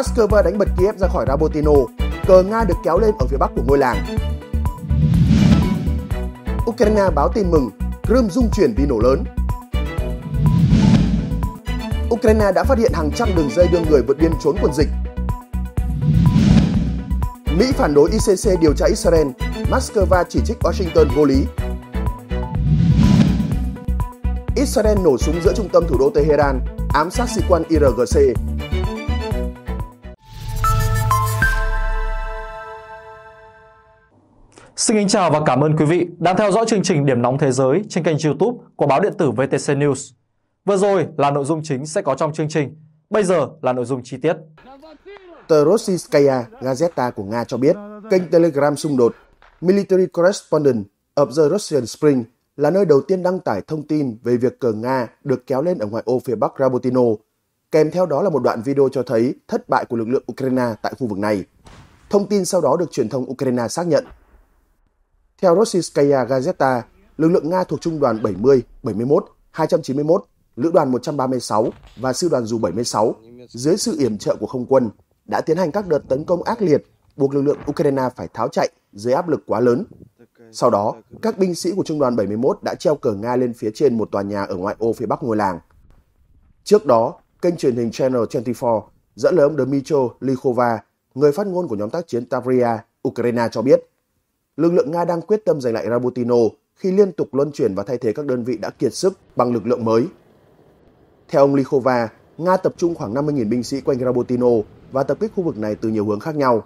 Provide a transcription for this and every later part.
Moscow đánh bật Kiev ra khỏi Rabotino, cờ Nga được kéo lên ở phía bắc của ngôi làng. Ukraine báo tin mừng, Crimea rung chuyển vì nổ lớn. Ukraine đã phát hiện hàng trăm đường dây đưa người vượt biên trốn quân dịch. Mỹ phản đối ICC điều tra Israel, Moscow chỉ trích Washington vô lý. Israel nổ súng giữa trung tâm thủ đô Tehran, ám sát sĩ quan IRGC, Xin kính chào và cảm ơn quý vị đang theo dõi chương trình Điểm nóng thế giới trên kênh YouTube của báo điện tử VTC News. Vừa rồi là nội dung chính sẽ có trong chương trình, bây giờ là nội dung chi tiết. Tờ Rossiyskaya Gazeta của Nga cho biết, kênh Telegram xung đột Military Correspondent of the Russian Spring là nơi đầu tiên đăng tải thông tin về việc cờ Nga được kéo lên ở ngoại ô phía bắc Rabotino. Kèm theo đó là một đoạn video cho thấy thất bại của lực lượng Ukraine tại khu vực này. Thông tin sau đó được truyền thông Ukraine xác nhận theo Rossiyskaya Gazeta, lực lượng Nga thuộc Trung đoàn 70, 71, 291, Lữ đoàn 136 và Sư đoàn Dù 76 dưới sự yểm trợ của không quân đã tiến hành các đợt tấn công ác liệt buộc lực lượng Ukraine phải tháo chạy dưới áp lực quá lớn. Sau đó, các binh sĩ của Trung đoàn 71 đã treo cờ Nga lên phía trên một tòa nhà ở ngoại ô phía bắc ngôi làng. Trước đó, kênh truyền hình Channel 24 dẫn lời ông Dmitro Likhova, người phát ngôn của nhóm tác chiến Tavria, Ukraine cho biết lực lượng Nga đang quyết tâm giành lại Rabotino khi liên tục luân chuyển và thay thế các đơn vị đã kiệt sức bằng lực lượng mới. Theo ông Likhova, Nga tập trung khoảng 50.000 binh sĩ quanh Rabotino và tập kích khu vực này từ nhiều hướng khác nhau.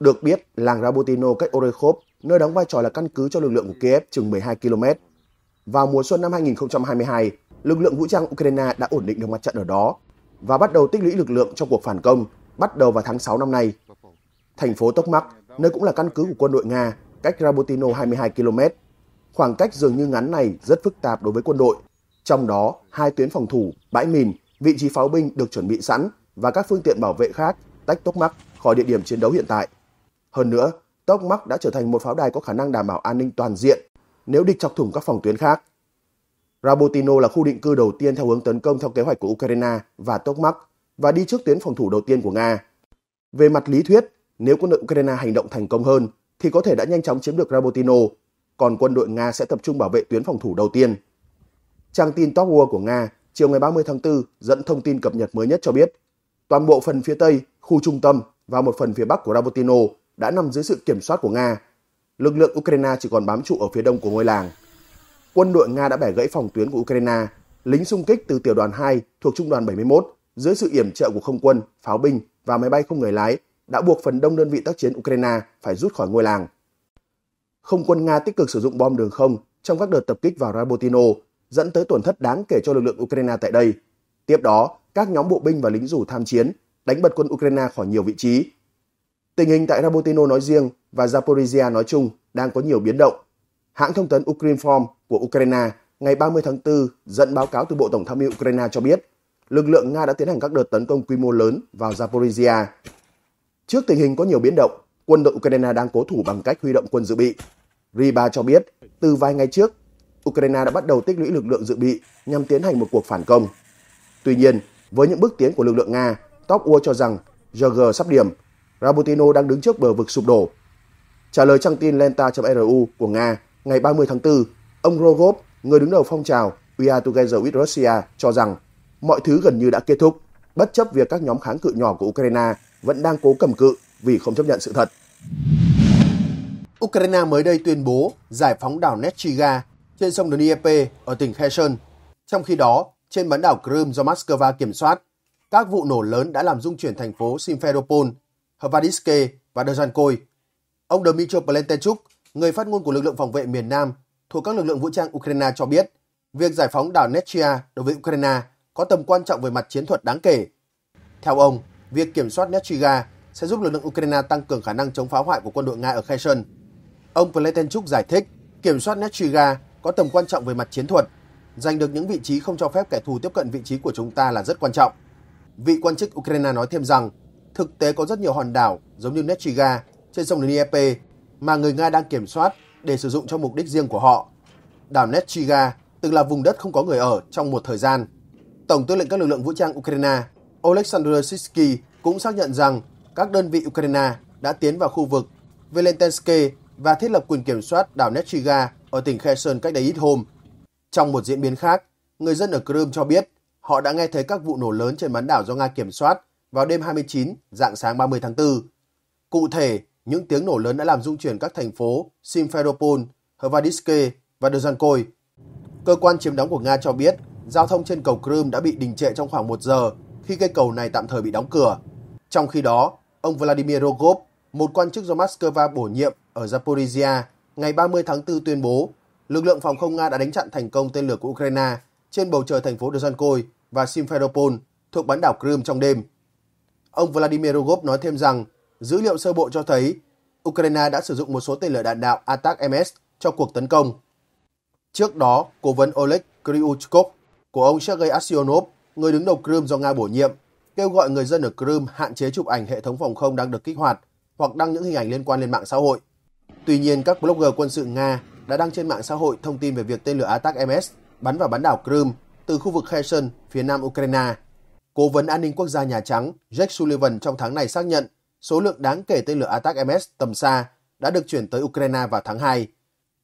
Được biết, làng Rabotino cách Orekhov, nơi đóng vai trò là căn cứ cho lực lượng của Kiev chừng 12 km. Vào mùa xuân năm 2022, lực lượng vũ trang Ukraine đã ổn định được mặt trận ở đó và bắt đầu tích lũy lực lượng cho cuộc phản công bắt đầu vào tháng 6 năm nay. Thành phố Tokmak nơi cũng là căn cứ của quân đội Nga, cách Rabotino 22 km. Khoảng cách dường như ngắn này rất phức tạp đối với quân đội, trong đó hai tuyến phòng thủ, bãi mìn, vị trí pháo binh được chuẩn bị sẵn và các phương tiện bảo vệ khác tách Tốc Mắc khỏi địa điểm chiến đấu hiện tại. Hơn nữa, Tốc Mắc đã trở thành một pháo đài có khả năng đảm bảo an ninh toàn diện nếu địch chọc thủng các phòng tuyến khác. Rabotino là khu định cư đầu tiên theo hướng tấn công theo kế hoạch của Ukraine và Tốc Mắc và đi trước tuyến phòng thủ đầu tiên của Nga. Về mặt lý thuyết, nếu quân đội Ukraine hành động thành công hơn thì có thể đã nhanh chóng chiếm được Rabotino, còn quân đội Nga sẽ tập trung bảo vệ tuyến phòng thủ đầu tiên. Trang tin Top War của Nga chiều ngày 30 tháng 4 dẫn thông tin cập nhật mới nhất cho biết, toàn bộ phần phía Tây, khu trung tâm và một phần phía Bắc của Rabotino đã nằm dưới sự kiểm soát của Nga. Lực lượng Ukraine chỉ còn bám trụ ở phía đông của ngôi làng. Quân đội Nga đã bẻ gãy phòng tuyến của Ukraine, lính xung kích từ tiểu đoàn 2 thuộc trung đoàn 71 dưới sự yểm trợ của không quân, pháo binh và máy bay không người lái đã buộc phần đông đơn vị tác chiến Ukraine phải rút khỏi ngôi làng. Không quân Nga tích cực sử dụng bom đường không trong các đợt tập kích vào Rabotino, dẫn tới tổn thất đáng kể cho lực lượng Ukraine tại đây. Tiếp đó, các nhóm bộ binh và lính rủ tham chiến đánh bật quân Ukraine khỏi nhiều vị trí. Tình hình tại Rabotino nói riêng và Zaporizhia nói chung đang có nhiều biến động. Hãng thông tấn Ukrinform của Ukraine ngày 30 tháng 4 dẫn báo cáo từ Bộ Tổng tham mưu Ukraine cho biết lực lượng Nga đã tiến hành các đợt tấn công quy mô lớn vào Zaporizhia Trước tình hình có nhiều biến động, quân đội Ukraine đang cố thủ bằng cách huy động quân dự bị. Riba cho biết, từ vài ngày trước, Ukraine đã bắt đầu tích lũy lực lượng dự bị nhằm tiến hành một cuộc phản công. Tuy nhiên, với những bước tiến của lực lượng Nga, Top Ua cho rằng GG sắp điểm, Rabotino đang đứng trước bờ vực sụp đổ. Trả lời trang tin Lenta.ru của Nga ngày 30 tháng 4, ông Rogov, người đứng đầu phong trào We Are Together with Russia, cho rằng mọi thứ gần như đã kết thúc, bất chấp việc các nhóm kháng cự nhỏ của Ukraine vẫn đang cố cầm cự vì không chấp nhận sự thật. Ukraine mới đây tuyên bố giải phóng đảo Nechiga trên sông Dnieper ở tỉnh Kherson. Trong khi đó, trên bán đảo Crimea do Moscow kiểm soát, các vụ nổ lớn đã làm rung chuyển thành phố Simferopol, Hvardiske và Dezhankoy. Ông Dmitry Plentenchuk, người phát ngôn của lực lượng phòng vệ miền Nam thuộc các lực lượng vũ trang Ukraine cho biết, việc giải phóng đảo Nechia đối với Ukraine có tầm quan trọng về mặt chiến thuật đáng kể. Theo ông, việc kiểm soát Nechiga sẽ giúp lực lượng Ukraine tăng cường khả năng chống phá hoại của quân đội Nga ở Kherson. Ông Pletenchuk giải thích, kiểm soát Nechiga có tầm quan trọng về mặt chiến thuật. Giành được những vị trí không cho phép kẻ thù tiếp cận vị trí của chúng ta là rất quan trọng. Vị quan chức Ukraine nói thêm rằng, thực tế có rất nhiều hòn đảo giống như Nechiga trên sông Dnieper mà người Nga đang kiểm soát để sử dụng cho mục đích riêng của họ. Đảo Nechiga từng là vùng đất không có người ở trong một thời gian. Tổng tư lệnh các lực lượng vũ trang Ukraine Oleksandr Sisky cũng xác nhận rằng các đơn vị Ukraine đã tiến vào khu vực Velentensky và thiết lập quyền kiểm soát đảo Nechiga ở tỉnh Kherson cách đây ít hôm. Trong một diễn biến khác, người dân ở Crimea cho biết họ đã nghe thấy các vụ nổ lớn trên bán đảo do Nga kiểm soát vào đêm 29, dạng sáng 30 tháng 4. Cụ thể, những tiếng nổ lớn đã làm rung chuyển các thành phố Simferopol, Hvardiske và Dzhankoy. Cơ quan chiếm đóng của Nga cho biết giao thông trên cầu Crimea đã bị đình trệ trong khoảng một giờ khi cây cầu này tạm thời bị đóng cửa. Trong khi đó, ông Vladimir Rogov, một quan chức do Moscow bổ nhiệm ở Zaporizhia, ngày 30 tháng 4 tuyên bố lực lượng phòng không Nga đã đánh chặn thành công tên lửa của Ukraine trên bầu trời thành phố Dzhankoy và Simferopol thuộc bán đảo Crimea trong đêm. Ông Vladimir Rogov nói thêm rằng dữ liệu sơ bộ cho thấy Ukraine đã sử dụng một số tên lửa đạn đạo Atak-MS cho cuộc tấn công. Trước đó, cố vấn Oleg Kryuchkov của ông Sergei Aksyonov người đứng đầu Crimea do Nga bổ nhiệm, kêu gọi người dân ở Crimea hạn chế chụp ảnh hệ thống phòng không đang được kích hoạt hoặc đăng những hình ảnh liên quan lên mạng xã hội. Tuy nhiên, các blogger quân sự Nga đã đăng trên mạng xã hội thông tin về việc tên lửa Atak-MS bắn vào bán đảo Crimea từ khu vực Kherson, phía nam Ukraine. Cố vấn an ninh quốc gia Nhà Trắng Jake Sullivan trong tháng này xác nhận số lượng đáng kể tên lửa Atak-MS tầm xa đã được chuyển tới Ukraine vào tháng 2.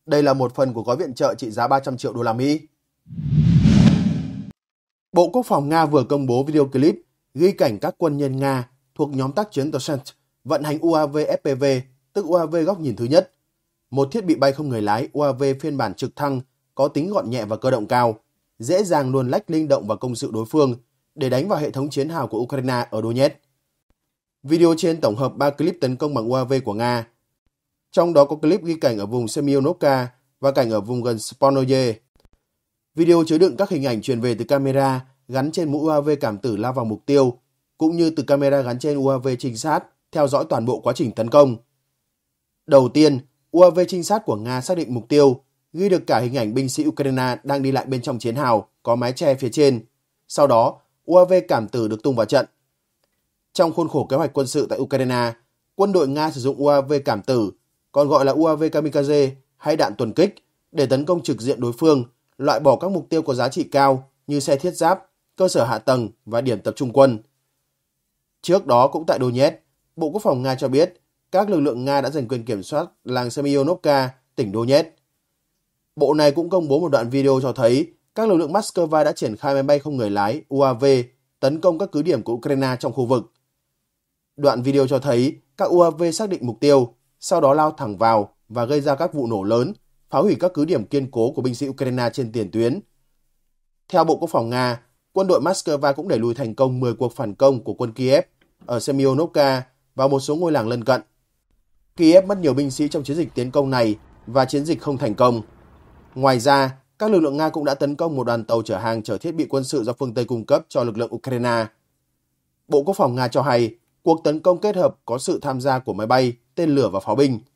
Đây là một phần của gói viện trợ trị giá 300 triệu đô la Mỹ. Bộ Quốc phòng Nga vừa công bố video clip ghi cảnh các quân nhân Nga thuộc nhóm tác chiến Toshant vận hành UAV FPV, tức UAV góc nhìn thứ nhất. Một thiết bị bay không người lái UAV phiên bản trực thăng có tính gọn nhẹ và cơ động cao, dễ dàng luồn lách linh động vào công sự đối phương để đánh vào hệ thống chiến hào của Ukraine ở Donetsk. Video trên tổng hợp 3 clip tấn công bằng UAV của Nga. Trong đó có clip ghi cảnh ở vùng Semyonovka và cảnh ở vùng gần Spornoye Video chứa đựng các hình ảnh truyền về từ camera gắn trên mũ UAV cảm tử lao vào mục tiêu, cũng như từ camera gắn trên UAV trinh sát theo dõi toàn bộ quá trình tấn công. Đầu tiên, UAV trinh sát của Nga xác định mục tiêu, ghi được cả hình ảnh binh sĩ Ukraine đang đi lại bên trong chiến hào có mái che phía trên. Sau đó, UAV cảm tử được tung vào trận. Trong khuôn khổ kế hoạch quân sự tại Ukraine, quân đội Nga sử dụng UAV cảm tử, còn gọi là UAV kamikaze hay đạn tuần kích, để tấn công trực diện đối phương loại bỏ các mục tiêu có giá trị cao như xe thiết giáp, cơ sở hạ tầng và điểm tập trung quân. Trước đó cũng tại Donetsk, Bộ Quốc phòng Nga cho biết các lực lượng Nga đã giành quyền kiểm soát làng Semyonovka, tỉnh Donetsk. Bộ này cũng công bố một đoạn video cho thấy các lực lượng Moscow đã triển khai máy bay không người lái UAV tấn công các cứ điểm của Ukraine trong khu vực. Đoạn video cho thấy các UAV xác định mục tiêu, sau đó lao thẳng vào và gây ra các vụ nổ lớn phá hủy các cứ điểm kiên cố của binh sĩ Ukraine trên tiền tuyến. Theo Bộ Quốc phòng Nga, quân đội Moscow cũng đẩy lùi thành công 10 cuộc phản công của quân Kiev ở Semyonovka và một số ngôi làng lân cận. Kiev mất nhiều binh sĩ trong chiến dịch tiến công này và chiến dịch không thành công. Ngoài ra, các lực lượng Nga cũng đã tấn công một đoàn tàu chở hàng chở thiết bị quân sự do phương Tây cung cấp cho lực lượng Ukraine. Bộ Quốc phòng Nga cho hay, cuộc tấn công kết hợp có sự tham gia của máy bay, tên lửa và pháo binh –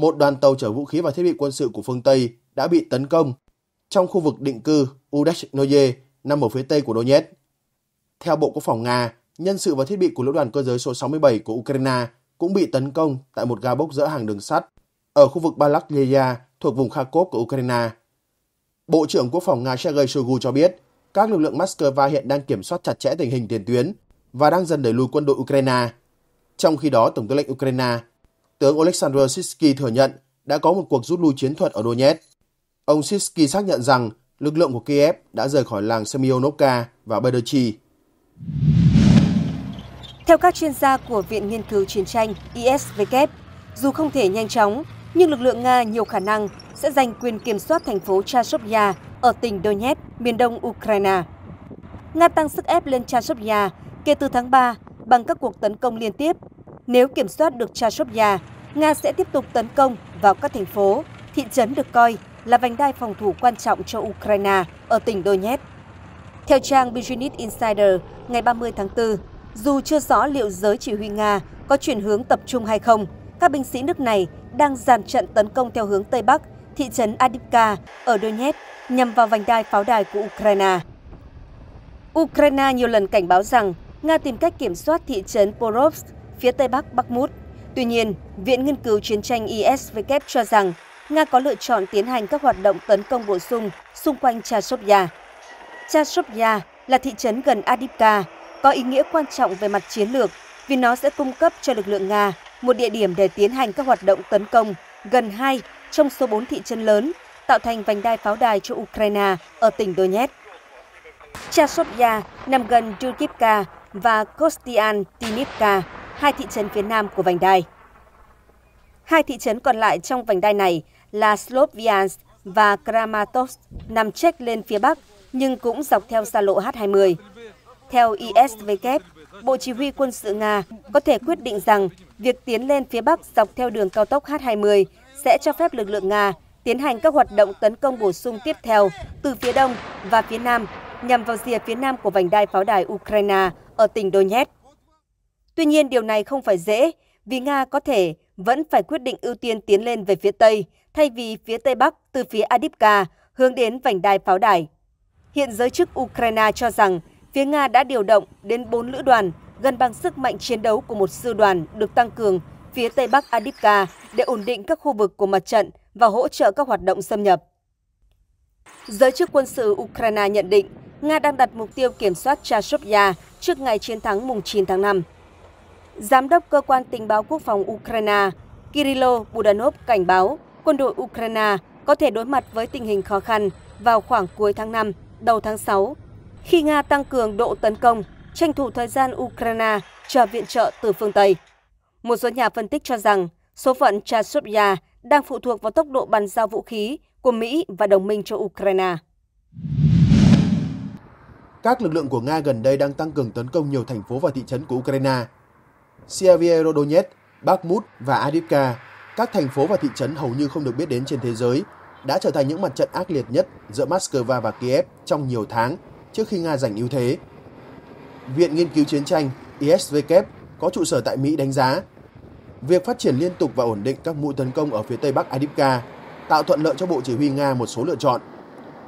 một đoàn tàu chở vũ khí và thiết bị quân sự của phương Tây đã bị tấn công trong khu vực định cư Udashnoye nằm ở phía tây của Donetsk. Theo Bộ Quốc phòng Nga, nhân sự và thiết bị của lữ đoàn cơ giới số 67 của Ukraine cũng bị tấn công tại một ga bốc dỡ hàng đường sắt ở khu vực Balakleya thuộc vùng Kharkov của Ukraine. Bộ trưởng Quốc phòng Nga Sergei Shoigu cho biết, các lực lượng Moscow hiện đang kiểm soát chặt chẽ tình hình tiền tuyến và đang dần đẩy lùi quân đội Ukraine. Trong khi đó, Tổng tư lệnh Ukraine tướng Oleksandr Sitsky thừa nhận đã có một cuộc rút lui chiến thuật ở Donetsk. Ông Sitsky xác nhận rằng lực lượng của Kiev đã rời khỏi làng Semyonovka và Bederchi. Theo các chuyên gia của Viện Nghiên cứu Chiến tranh ISW, dù không thể nhanh chóng, nhưng lực lượng Nga nhiều khả năng sẽ giành quyền kiểm soát thành phố Chashovya ở tỉnh Donetsk, miền đông Ukraine. Nga tăng sức ép lên Chashovya kể từ tháng 3 bằng các cuộc tấn công liên tiếp nếu kiểm soát được Chashobya, Nga sẽ tiếp tục tấn công vào các thành phố, thị trấn được coi là vành đai phòng thủ quan trọng cho Ukraine ở tỉnh Donetsk. Theo trang Business Insider, ngày 30 tháng 4, dù chưa rõ liệu giới chỉ huy Nga có chuyển hướng tập trung hay không, các binh sĩ nước này đang dàn trận tấn công theo hướng Tây Bắc, thị trấn adipka ở Donetsk nhằm vào vành đai pháo đài của Ukraine. Ukraine nhiều lần cảnh báo rằng Nga tìm cách kiểm soát thị trấn Porovsk phía Tây Bắc Bakhmut. Tuy nhiên, Viện Nghiên cứu Chiến tranh ISW cho rằng Nga có lựa chọn tiến hành các hoạt động tấn công bổ sung xung quanh Chasovya. Chasovya là thị trấn gần Adipka, có ý nghĩa quan trọng về mặt chiến lược vì nó sẽ cung cấp cho lực lượng Nga một địa điểm để tiến hành các hoạt động tấn công gần hai trong số 4 thị trấn lớn, tạo thành vành đai pháo đài cho Ukraine ở tỉnh Donetsk. Chasovya nằm gần Dukivka và Kostiantynivka, hai thị trấn phía nam của vành đai. Hai thị trấn còn lại trong vành đai này là Slovians và Kramatorsk nằm trách lên phía bắc nhưng cũng dọc theo xa lộ H-20. Theo ISW, Bộ Chỉ huy quân sự Nga có thể quyết định rằng việc tiến lên phía Bắc dọc theo đường cao tốc H-20 sẽ cho phép lực lượng Nga tiến hành các hoạt động tấn công bổ sung tiếp theo từ phía Đông và phía Nam nhằm vào rìa phía Nam của vành đai pháo đài Ukraine ở tỉnh Donetsk. Tuy nhiên điều này không phải dễ vì Nga có thể vẫn phải quyết định ưu tiên tiến lên về phía Tây thay vì phía Tây Bắc từ phía Adipka hướng đến vành đai pháo đài. Hiện giới chức Ukraine cho rằng phía Nga đã điều động đến 4 lữ đoàn gần bằng sức mạnh chiến đấu của một sư đoàn được tăng cường phía Tây Bắc Adipka để ổn định các khu vực của mặt trận và hỗ trợ các hoạt động xâm nhập. Giới chức quân sự Ukraine nhận định Nga đang đặt mục tiêu kiểm soát Chashopya trước ngày chiến thắng mùng 9 tháng 5. Giám đốc Cơ quan Tình báo Quốc phòng Ukraine Kirilo Budanov cảnh báo quân đội Ukraine có thể đối mặt với tình hình khó khăn vào khoảng cuối tháng 5, đầu tháng 6, khi Nga tăng cường độ tấn công, tranh thủ thời gian Ukraine chờ viện trợ từ phương Tây. Một số nhà phân tích cho rằng số phận Chasovia đang phụ thuộc vào tốc độ bàn giao vũ khí của Mỹ và đồng minh cho Ukraine. Các lực lượng của Nga gần đây đang tăng cường tấn công nhiều thành phố và thị trấn của Ukraine Sierviero Donetsk, Bakhmut và Adivka, các thành phố và thị trấn hầu như không được biết đến trên thế giới, đã trở thành những mặt trận ác liệt nhất giữa Moscow và Kiev trong nhiều tháng trước khi Nga giành ưu thế. Viện Nghiên cứu Chiến tranh ISVK có trụ sở tại Mỹ đánh giá việc phát triển liên tục và ổn định các mũi tấn công ở phía tây bắc Adivka tạo thuận lợi cho Bộ Chỉ huy Nga một số lựa chọn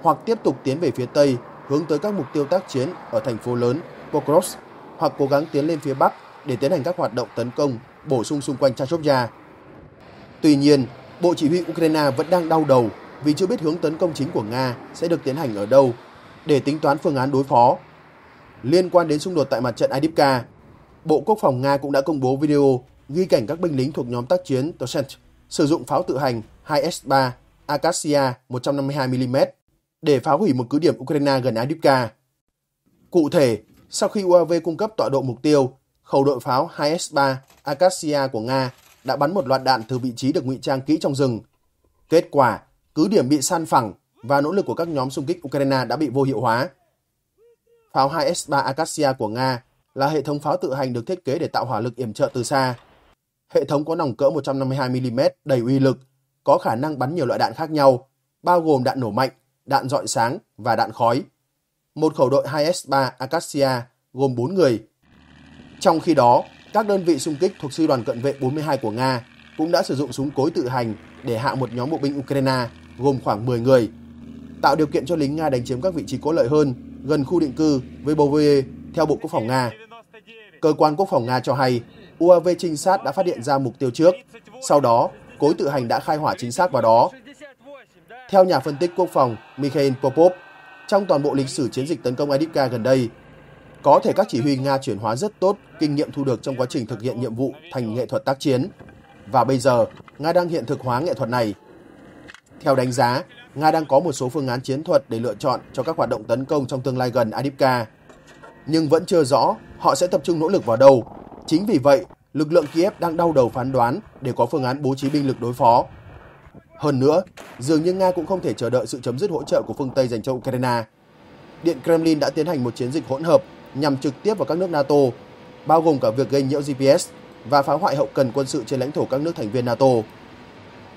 hoặc tiếp tục tiến về phía tây hướng tới các mục tiêu tác chiến ở thành phố lớn Pokrovsk hoặc cố gắng tiến lên phía bắc để tiến hành các hoạt động tấn công, bổ sung xung quanh Chashovya. Tuy nhiên, Bộ Chỉ huy Ukraine vẫn đang đau đầu vì chưa biết hướng tấn công chính của Nga sẽ được tiến hành ở đâu để tính toán phương án đối phó. Liên quan đến xung đột tại mặt trận Adipka, Bộ Quốc phòng Nga cũng đã công bố video ghi cảnh các binh lính thuộc nhóm tác chiến Toshent sử dụng pháo tự hành 2S3 Akasia 152mm để phá hủy một cứ điểm Ukraine gần Adipka. Cụ thể, sau khi UAV cung cấp tọa độ mục tiêu khẩu đội pháo 2S3 Akasia của Nga đã bắn một loạt đạn từ vị trí được ngụy trang kỹ trong rừng. Kết quả, cứ điểm bị san phẳng và nỗ lực của các nhóm xung kích Ukraine đã bị vô hiệu hóa. Pháo 2S3 Akasia của Nga là hệ thống pháo tự hành được thiết kế để tạo hỏa lực yểm trợ từ xa. Hệ thống có nòng cỡ 152mm đầy uy lực, có khả năng bắn nhiều loại đạn khác nhau, bao gồm đạn nổ mạnh, đạn dọi sáng và đạn khói. Một khẩu đội 2S3 Acacia gồm 4 người trong khi đó, các đơn vị xung kích thuộc sư đoàn cận vệ 42 của Nga cũng đã sử dụng súng cối tự hành để hạ một nhóm bộ binh Ukraine gồm khoảng 10 người, tạo điều kiện cho lính Nga đánh chiếm các vị trí có lợi hơn gần khu định cư Vebovoe theo Bộ Quốc phòng Nga. Cơ quan Quốc phòng Nga cho hay UAV trinh sát đã phát hiện ra mục tiêu trước, sau đó cối tự hành đã khai hỏa chính xác vào đó. Theo nhà phân tích quốc phòng Mikhail Popov, trong toàn bộ lịch sử chiến dịch tấn công Adipka gần đây, có thể các chỉ huy Nga chuyển hóa rất tốt kinh nghiệm thu được trong quá trình thực hiện nhiệm vụ thành nghệ thuật tác chiến. Và bây giờ, Nga đang hiện thực hóa nghệ thuật này. Theo đánh giá, Nga đang có một số phương án chiến thuật để lựa chọn cho các hoạt động tấn công trong tương lai gần Adipka. Nhưng vẫn chưa rõ họ sẽ tập trung nỗ lực vào đâu. Chính vì vậy, lực lượng Kiev đang đau đầu phán đoán để có phương án bố trí binh lực đối phó. Hơn nữa, dường như Nga cũng không thể chờ đợi sự chấm dứt hỗ trợ của phương Tây dành cho Ukraine. Điện Kremlin đã tiến hành một chiến dịch hỗn hợp nhằm trực tiếp vào các nước NATO, bao gồm cả việc gây nhiễu GPS và phá hoại hậu cần quân sự trên lãnh thổ các nước thành viên NATO.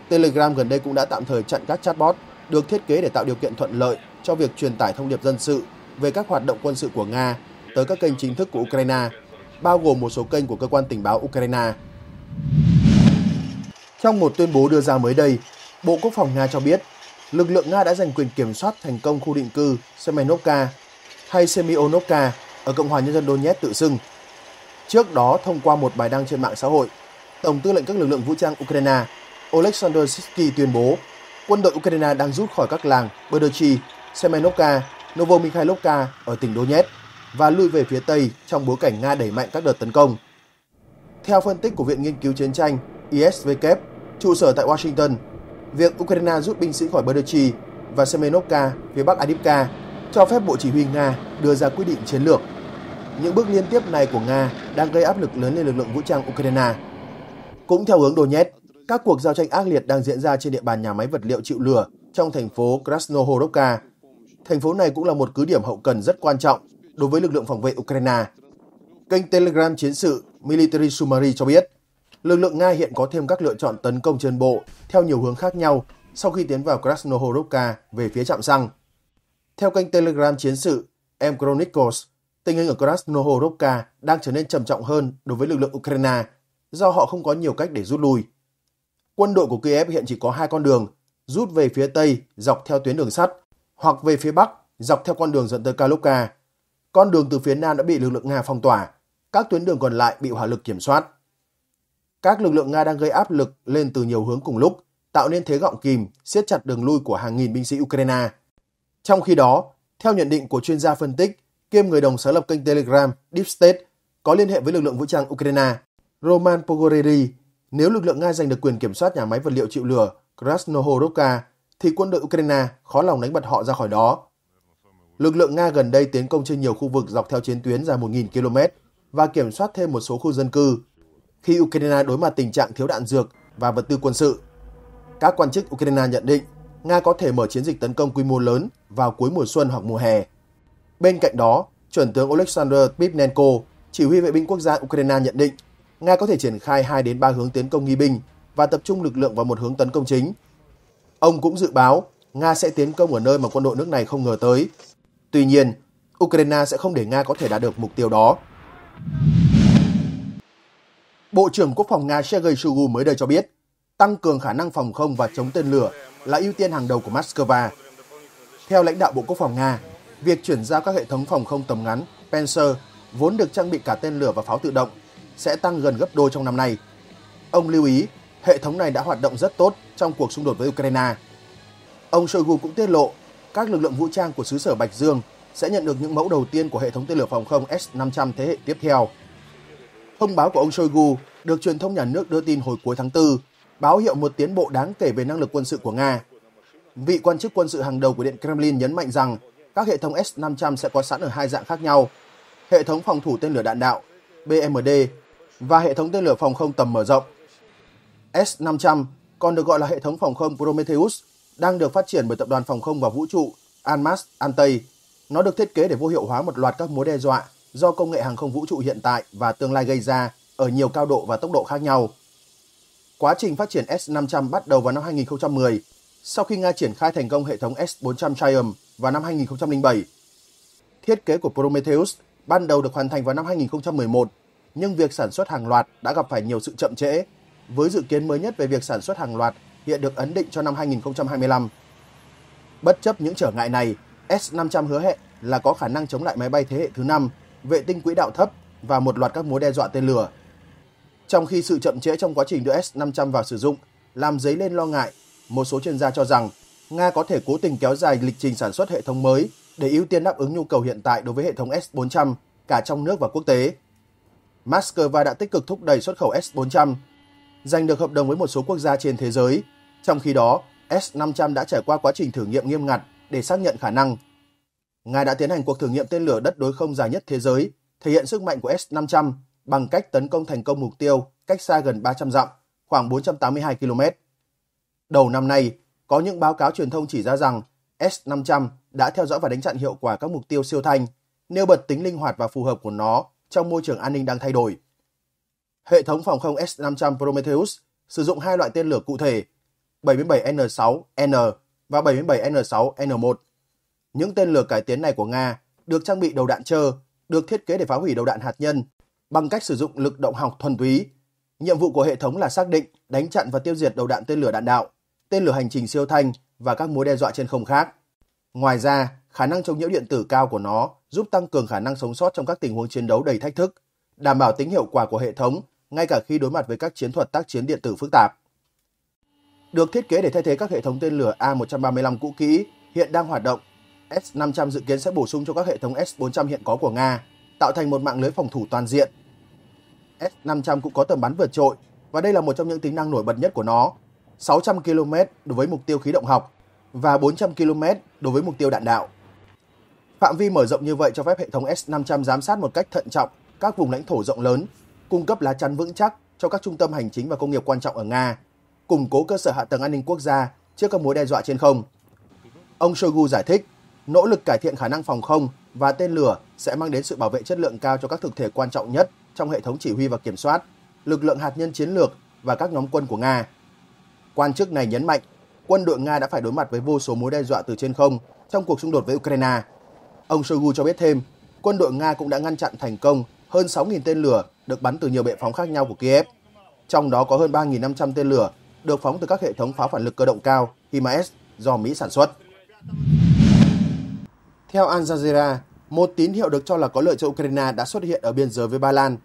Telegram gần đây cũng đã tạm thời chặn các chatbot được thiết kế để tạo điều kiện thuận lợi cho việc truyền tải thông điệp dân sự về các hoạt động quân sự của Nga tới các kênh chính thức của Ukraine, bao gồm một số kênh của cơ quan tình báo Ukraine. Trong một tuyên bố đưa ra mới đây, Bộ Quốc phòng Nga cho biết lực lượng Nga đã giành quyền kiểm soát thành công khu định cư Semenovka hay Semionovka ở Cộng hòa Nhân dân Donetsk tự xưng. Trước đó, thông qua một bài đăng trên mạng xã hội, Tổng tư lệnh các lực lượng vũ trang Ukraine Oleksandr Sitsky tuyên bố quân đội Ukraine đang rút khỏi các làng Berdochi, Semenovka, Novomikhailovka ở tỉnh Donetsk và lui về phía Tây trong bối cảnh Nga đẩy mạnh các đợt tấn công. Theo phân tích của Viện Nghiên cứu Chiến tranh ISVK, trụ sở tại Washington, việc Ukraine rút binh sĩ khỏi Berdochi và Semenovka phía bắc Adivka cho phép Bộ Chỉ huy Nga đưa ra quyết định chiến lược những bước liên tiếp này của Nga đang gây áp lực lớn lên lực lượng vũ trang Ukraine. Cũng theo hướng Donetsk, các cuộc giao tranh ác liệt đang diễn ra trên địa bàn nhà máy vật liệu chịu lửa trong thành phố Krasnohorovka. Thành phố này cũng là một cứ điểm hậu cần rất quan trọng đối với lực lượng phòng vệ Ukraine. Kênh Telegram chiến sự Military Summary cho biết, lực lượng Nga hiện có thêm các lựa chọn tấn công trên bộ theo nhiều hướng khác nhau sau khi tiến vào Krasnohorovka về phía trạm xăng. Theo kênh Telegram chiến sự M Chronicles, tình hình ở Krasnohorovka đang trở nên trầm trọng hơn đối với lực lượng Ukraine do họ không có nhiều cách để rút lui. Quân đội của Kiev hiện chỉ có hai con đường, rút về phía Tây dọc theo tuyến đường sắt hoặc về phía Bắc dọc theo con đường dẫn tới Kalukka. Con đường từ phía Nam đã bị lực lượng Nga phong tỏa, các tuyến đường còn lại bị hỏa lực kiểm soát. Các lực lượng Nga đang gây áp lực lên từ nhiều hướng cùng lúc, tạo nên thế gọng kìm, siết chặt đường lui của hàng nghìn binh sĩ Ukraine. Trong khi đó, theo nhận định của chuyên gia phân tích, kiêm người đồng sáng lập kênh Telegram Deep State có liên hệ với lực lượng vũ trang Ukraine. Roman Pogorely, nếu lực lượng Nga giành được quyền kiểm soát nhà máy vật liệu chịu lửa Krasnohorovka, thì quân đội Ukraine khó lòng đánh bật họ ra khỏi đó. Lực lượng Nga gần đây tiến công trên nhiều khu vực dọc theo chiến tuyến dài 1.000 km và kiểm soát thêm một số khu dân cư, khi Ukraine đối mặt tình trạng thiếu đạn dược và vật tư quân sự. Các quan chức Ukraine nhận định Nga có thể mở chiến dịch tấn công quy mô lớn vào cuối mùa xuân hoặc mùa hè. Bên cạnh đó, chuẩn tướng Oleksandr Pivnenko, chỉ huy vệ binh quốc gia Ukraine nhận định, Nga có thể triển khai 2 đến 3 hướng tiến công nghi binh và tập trung lực lượng vào một hướng tấn công chính. Ông cũng dự báo Nga sẽ tiến công ở nơi mà quân đội nước này không ngờ tới. Tuy nhiên, Ukraine sẽ không để Nga có thể đạt được mục tiêu đó. Bộ trưởng Quốc phòng Nga Sergei Shoigu mới đây cho biết, tăng cường khả năng phòng không và chống tên lửa là ưu tiên hàng đầu của Moscow. Theo lãnh đạo Bộ Quốc phòng Nga, Việc chuyển giao các hệ thống phòng không tầm ngắn Panzer vốn được trang bị cả tên lửa và pháo tự động sẽ tăng gần gấp đôi trong năm nay. Ông lưu ý, hệ thống này đã hoạt động rất tốt trong cuộc xung đột với Ukraine. Ông Shoigu cũng tiết lộ, các lực lượng vũ trang của xứ sở Bạch Dương sẽ nhận được những mẫu đầu tiên của hệ thống tên lửa phòng không S-500 thế hệ tiếp theo. Thông báo của ông Shoigu được truyền thông nhà nước đưa tin hồi cuối tháng 4, báo hiệu một tiến bộ đáng kể về năng lực quân sự của Nga. Vị quan chức quân sự hàng đầu của Điện Kremlin nhấn mạnh rằng các hệ thống S-500 sẽ có sẵn ở hai dạng khác nhau, hệ thống phòng thủ tên lửa đạn đạo BMD và hệ thống tên lửa phòng không tầm mở rộng. S-500 còn được gọi là hệ thống phòng không Prometheus, đang được phát triển bởi Tập đoàn Phòng không và Vũ trụ Anmas Antey. Nó được thiết kế để vô hiệu hóa một loạt các mối đe dọa do công nghệ hàng không vũ trụ hiện tại và tương lai gây ra ở nhiều cao độ và tốc độ khác nhau. Quá trình phát triển S-500 bắt đầu vào năm 2010, sau khi Nga triển khai thành công hệ thống S-400 Triumph vào năm 2007. Thiết kế của Prometheus ban đầu được hoàn thành vào năm 2011, nhưng việc sản xuất hàng loạt đã gặp phải nhiều sự chậm trễ, với dự kiến mới nhất về việc sản xuất hàng loạt hiện được ấn định cho năm 2025. Bất chấp những trở ngại này, S-500 hứa hẹn là có khả năng chống lại máy bay thế hệ thứ 5, vệ tinh quỹ đạo thấp và một loạt các mối đe dọa tên lửa. Trong khi sự chậm trễ trong quá trình đưa S-500 vào sử dụng làm dấy lên lo ngại, một số chuyên gia cho rằng Nga có thể cố tình kéo dài lịch trình sản xuất hệ thống mới để ưu tiên đáp ứng nhu cầu hiện tại đối với hệ thống S-400 cả trong nước và quốc tế. Moscow đã tích cực thúc đẩy xuất khẩu S-400, giành được hợp đồng với một số quốc gia trên thế giới. Trong khi đó, S-500 đã trải qua quá trình thử nghiệm nghiêm ngặt để xác nhận khả năng. Nga đã tiến hành cuộc thử nghiệm tên lửa đất đối không dài nhất thế giới, thể hiện sức mạnh của S-500 bằng cách tấn công thành công mục tiêu cách xa gần 300 dặm, khoảng 482 km. Đầu năm nay, có những báo cáo truyền thông chỉ ra rằng S500 đã theo dõi và đánh chặn hiệu quả các mục tiêu siêu thanh, nêu bật tính linh hoạt và phù hợp của nó trong môi trường an ninh đang thay đổi. Hệ thống phòng không S500 Prometheus sử dụng hai loại tên lửa cụ thể, 77N6N và 77N6N1. Những tên lửa cải tiến này của Nga được trang bị đầu đạn trơ, được thiết kế để phá hủy đầu đạn hạt nhân bằng cách sử dụng lực động học thuần túy. Nhiệm vụ của hệ thống là xác định, đánh chặn và tiêu diệt đầu đạn tên lửa đạn đạo tên lửa hành trình siêu thanh và các mối đe dọa trên không khác. Ngoài ra, khả năng chống nhiễu điện tử cao của nó giúp tăng cường khả năng sống sót trong các tình huống chiến đấu đầy thách thức, đảm bảo tính hiệu quả của hệ thống ngay cả khi đối mặt với các chiến thuật tác chiến điện tử phức tạp. Được thiết kế để thay thế các hệ thống tên lửa A-135 cũ kỹ hiện đang hoạt động, S-500 dự kiến sẽ bổ sung cho các hệ thống S-400 hiện có của Nga, tạo thành một mạng lưới phòng thủ toàn diện. S-500 cũng có tầm bắn vượt trội và đây là một trong những tính năng nổi bật nhất của nó 600 km đối với mục tiêu khí động học và 400 km đối với mục tiêu đạn đạo. Phạm vi mở rộng như vậy cho phép hệ thống S-500 giám sát một cách thận trọng các vùng lãnh thổ rộng lớn, cung cấp lá chắn vững chắc cho các trung tâm hành chính và công nghiệp quan trọng ở Nga, củng cố cơ sở hạ tầng an ninh quốc gia trước các mối đe dọa trên không. Ông Shoigu giải thích, nỗ lực cải thiện khả năng phòng không và tên lửa sẽ mang đến sự bảo vệ chất lượng cao cho các thực thể quan trọng nhất trong hệ thống chỉ huy và kiểm soát, lực lượng hạt nhân chiến lược và các nhóm quân của Nga. Quan chức này nhấn mạnh, quân đội Nga đã phải đối mặt với vô số mối đe dọa từ trên không trong cuộc xung đột với Ukraine. Ông Shoigu cho biết thêm, quân đội Nga cũng đã ngăn chặn thành công hơn 6.000 tên lửa được bắn từ nhiều bệ phóng khác nhau của Kiev. Trong đó có hơn 3.500 tên lửa được phóng từ các hệ thống pháo phản lực cơ động cao HIMARS do Mỹ sản xuất. Theo Al Jazeera, một tín hiệu được cho là có lợi cho Ukraine đã xuất hiện ở biên giới với Ba Lan.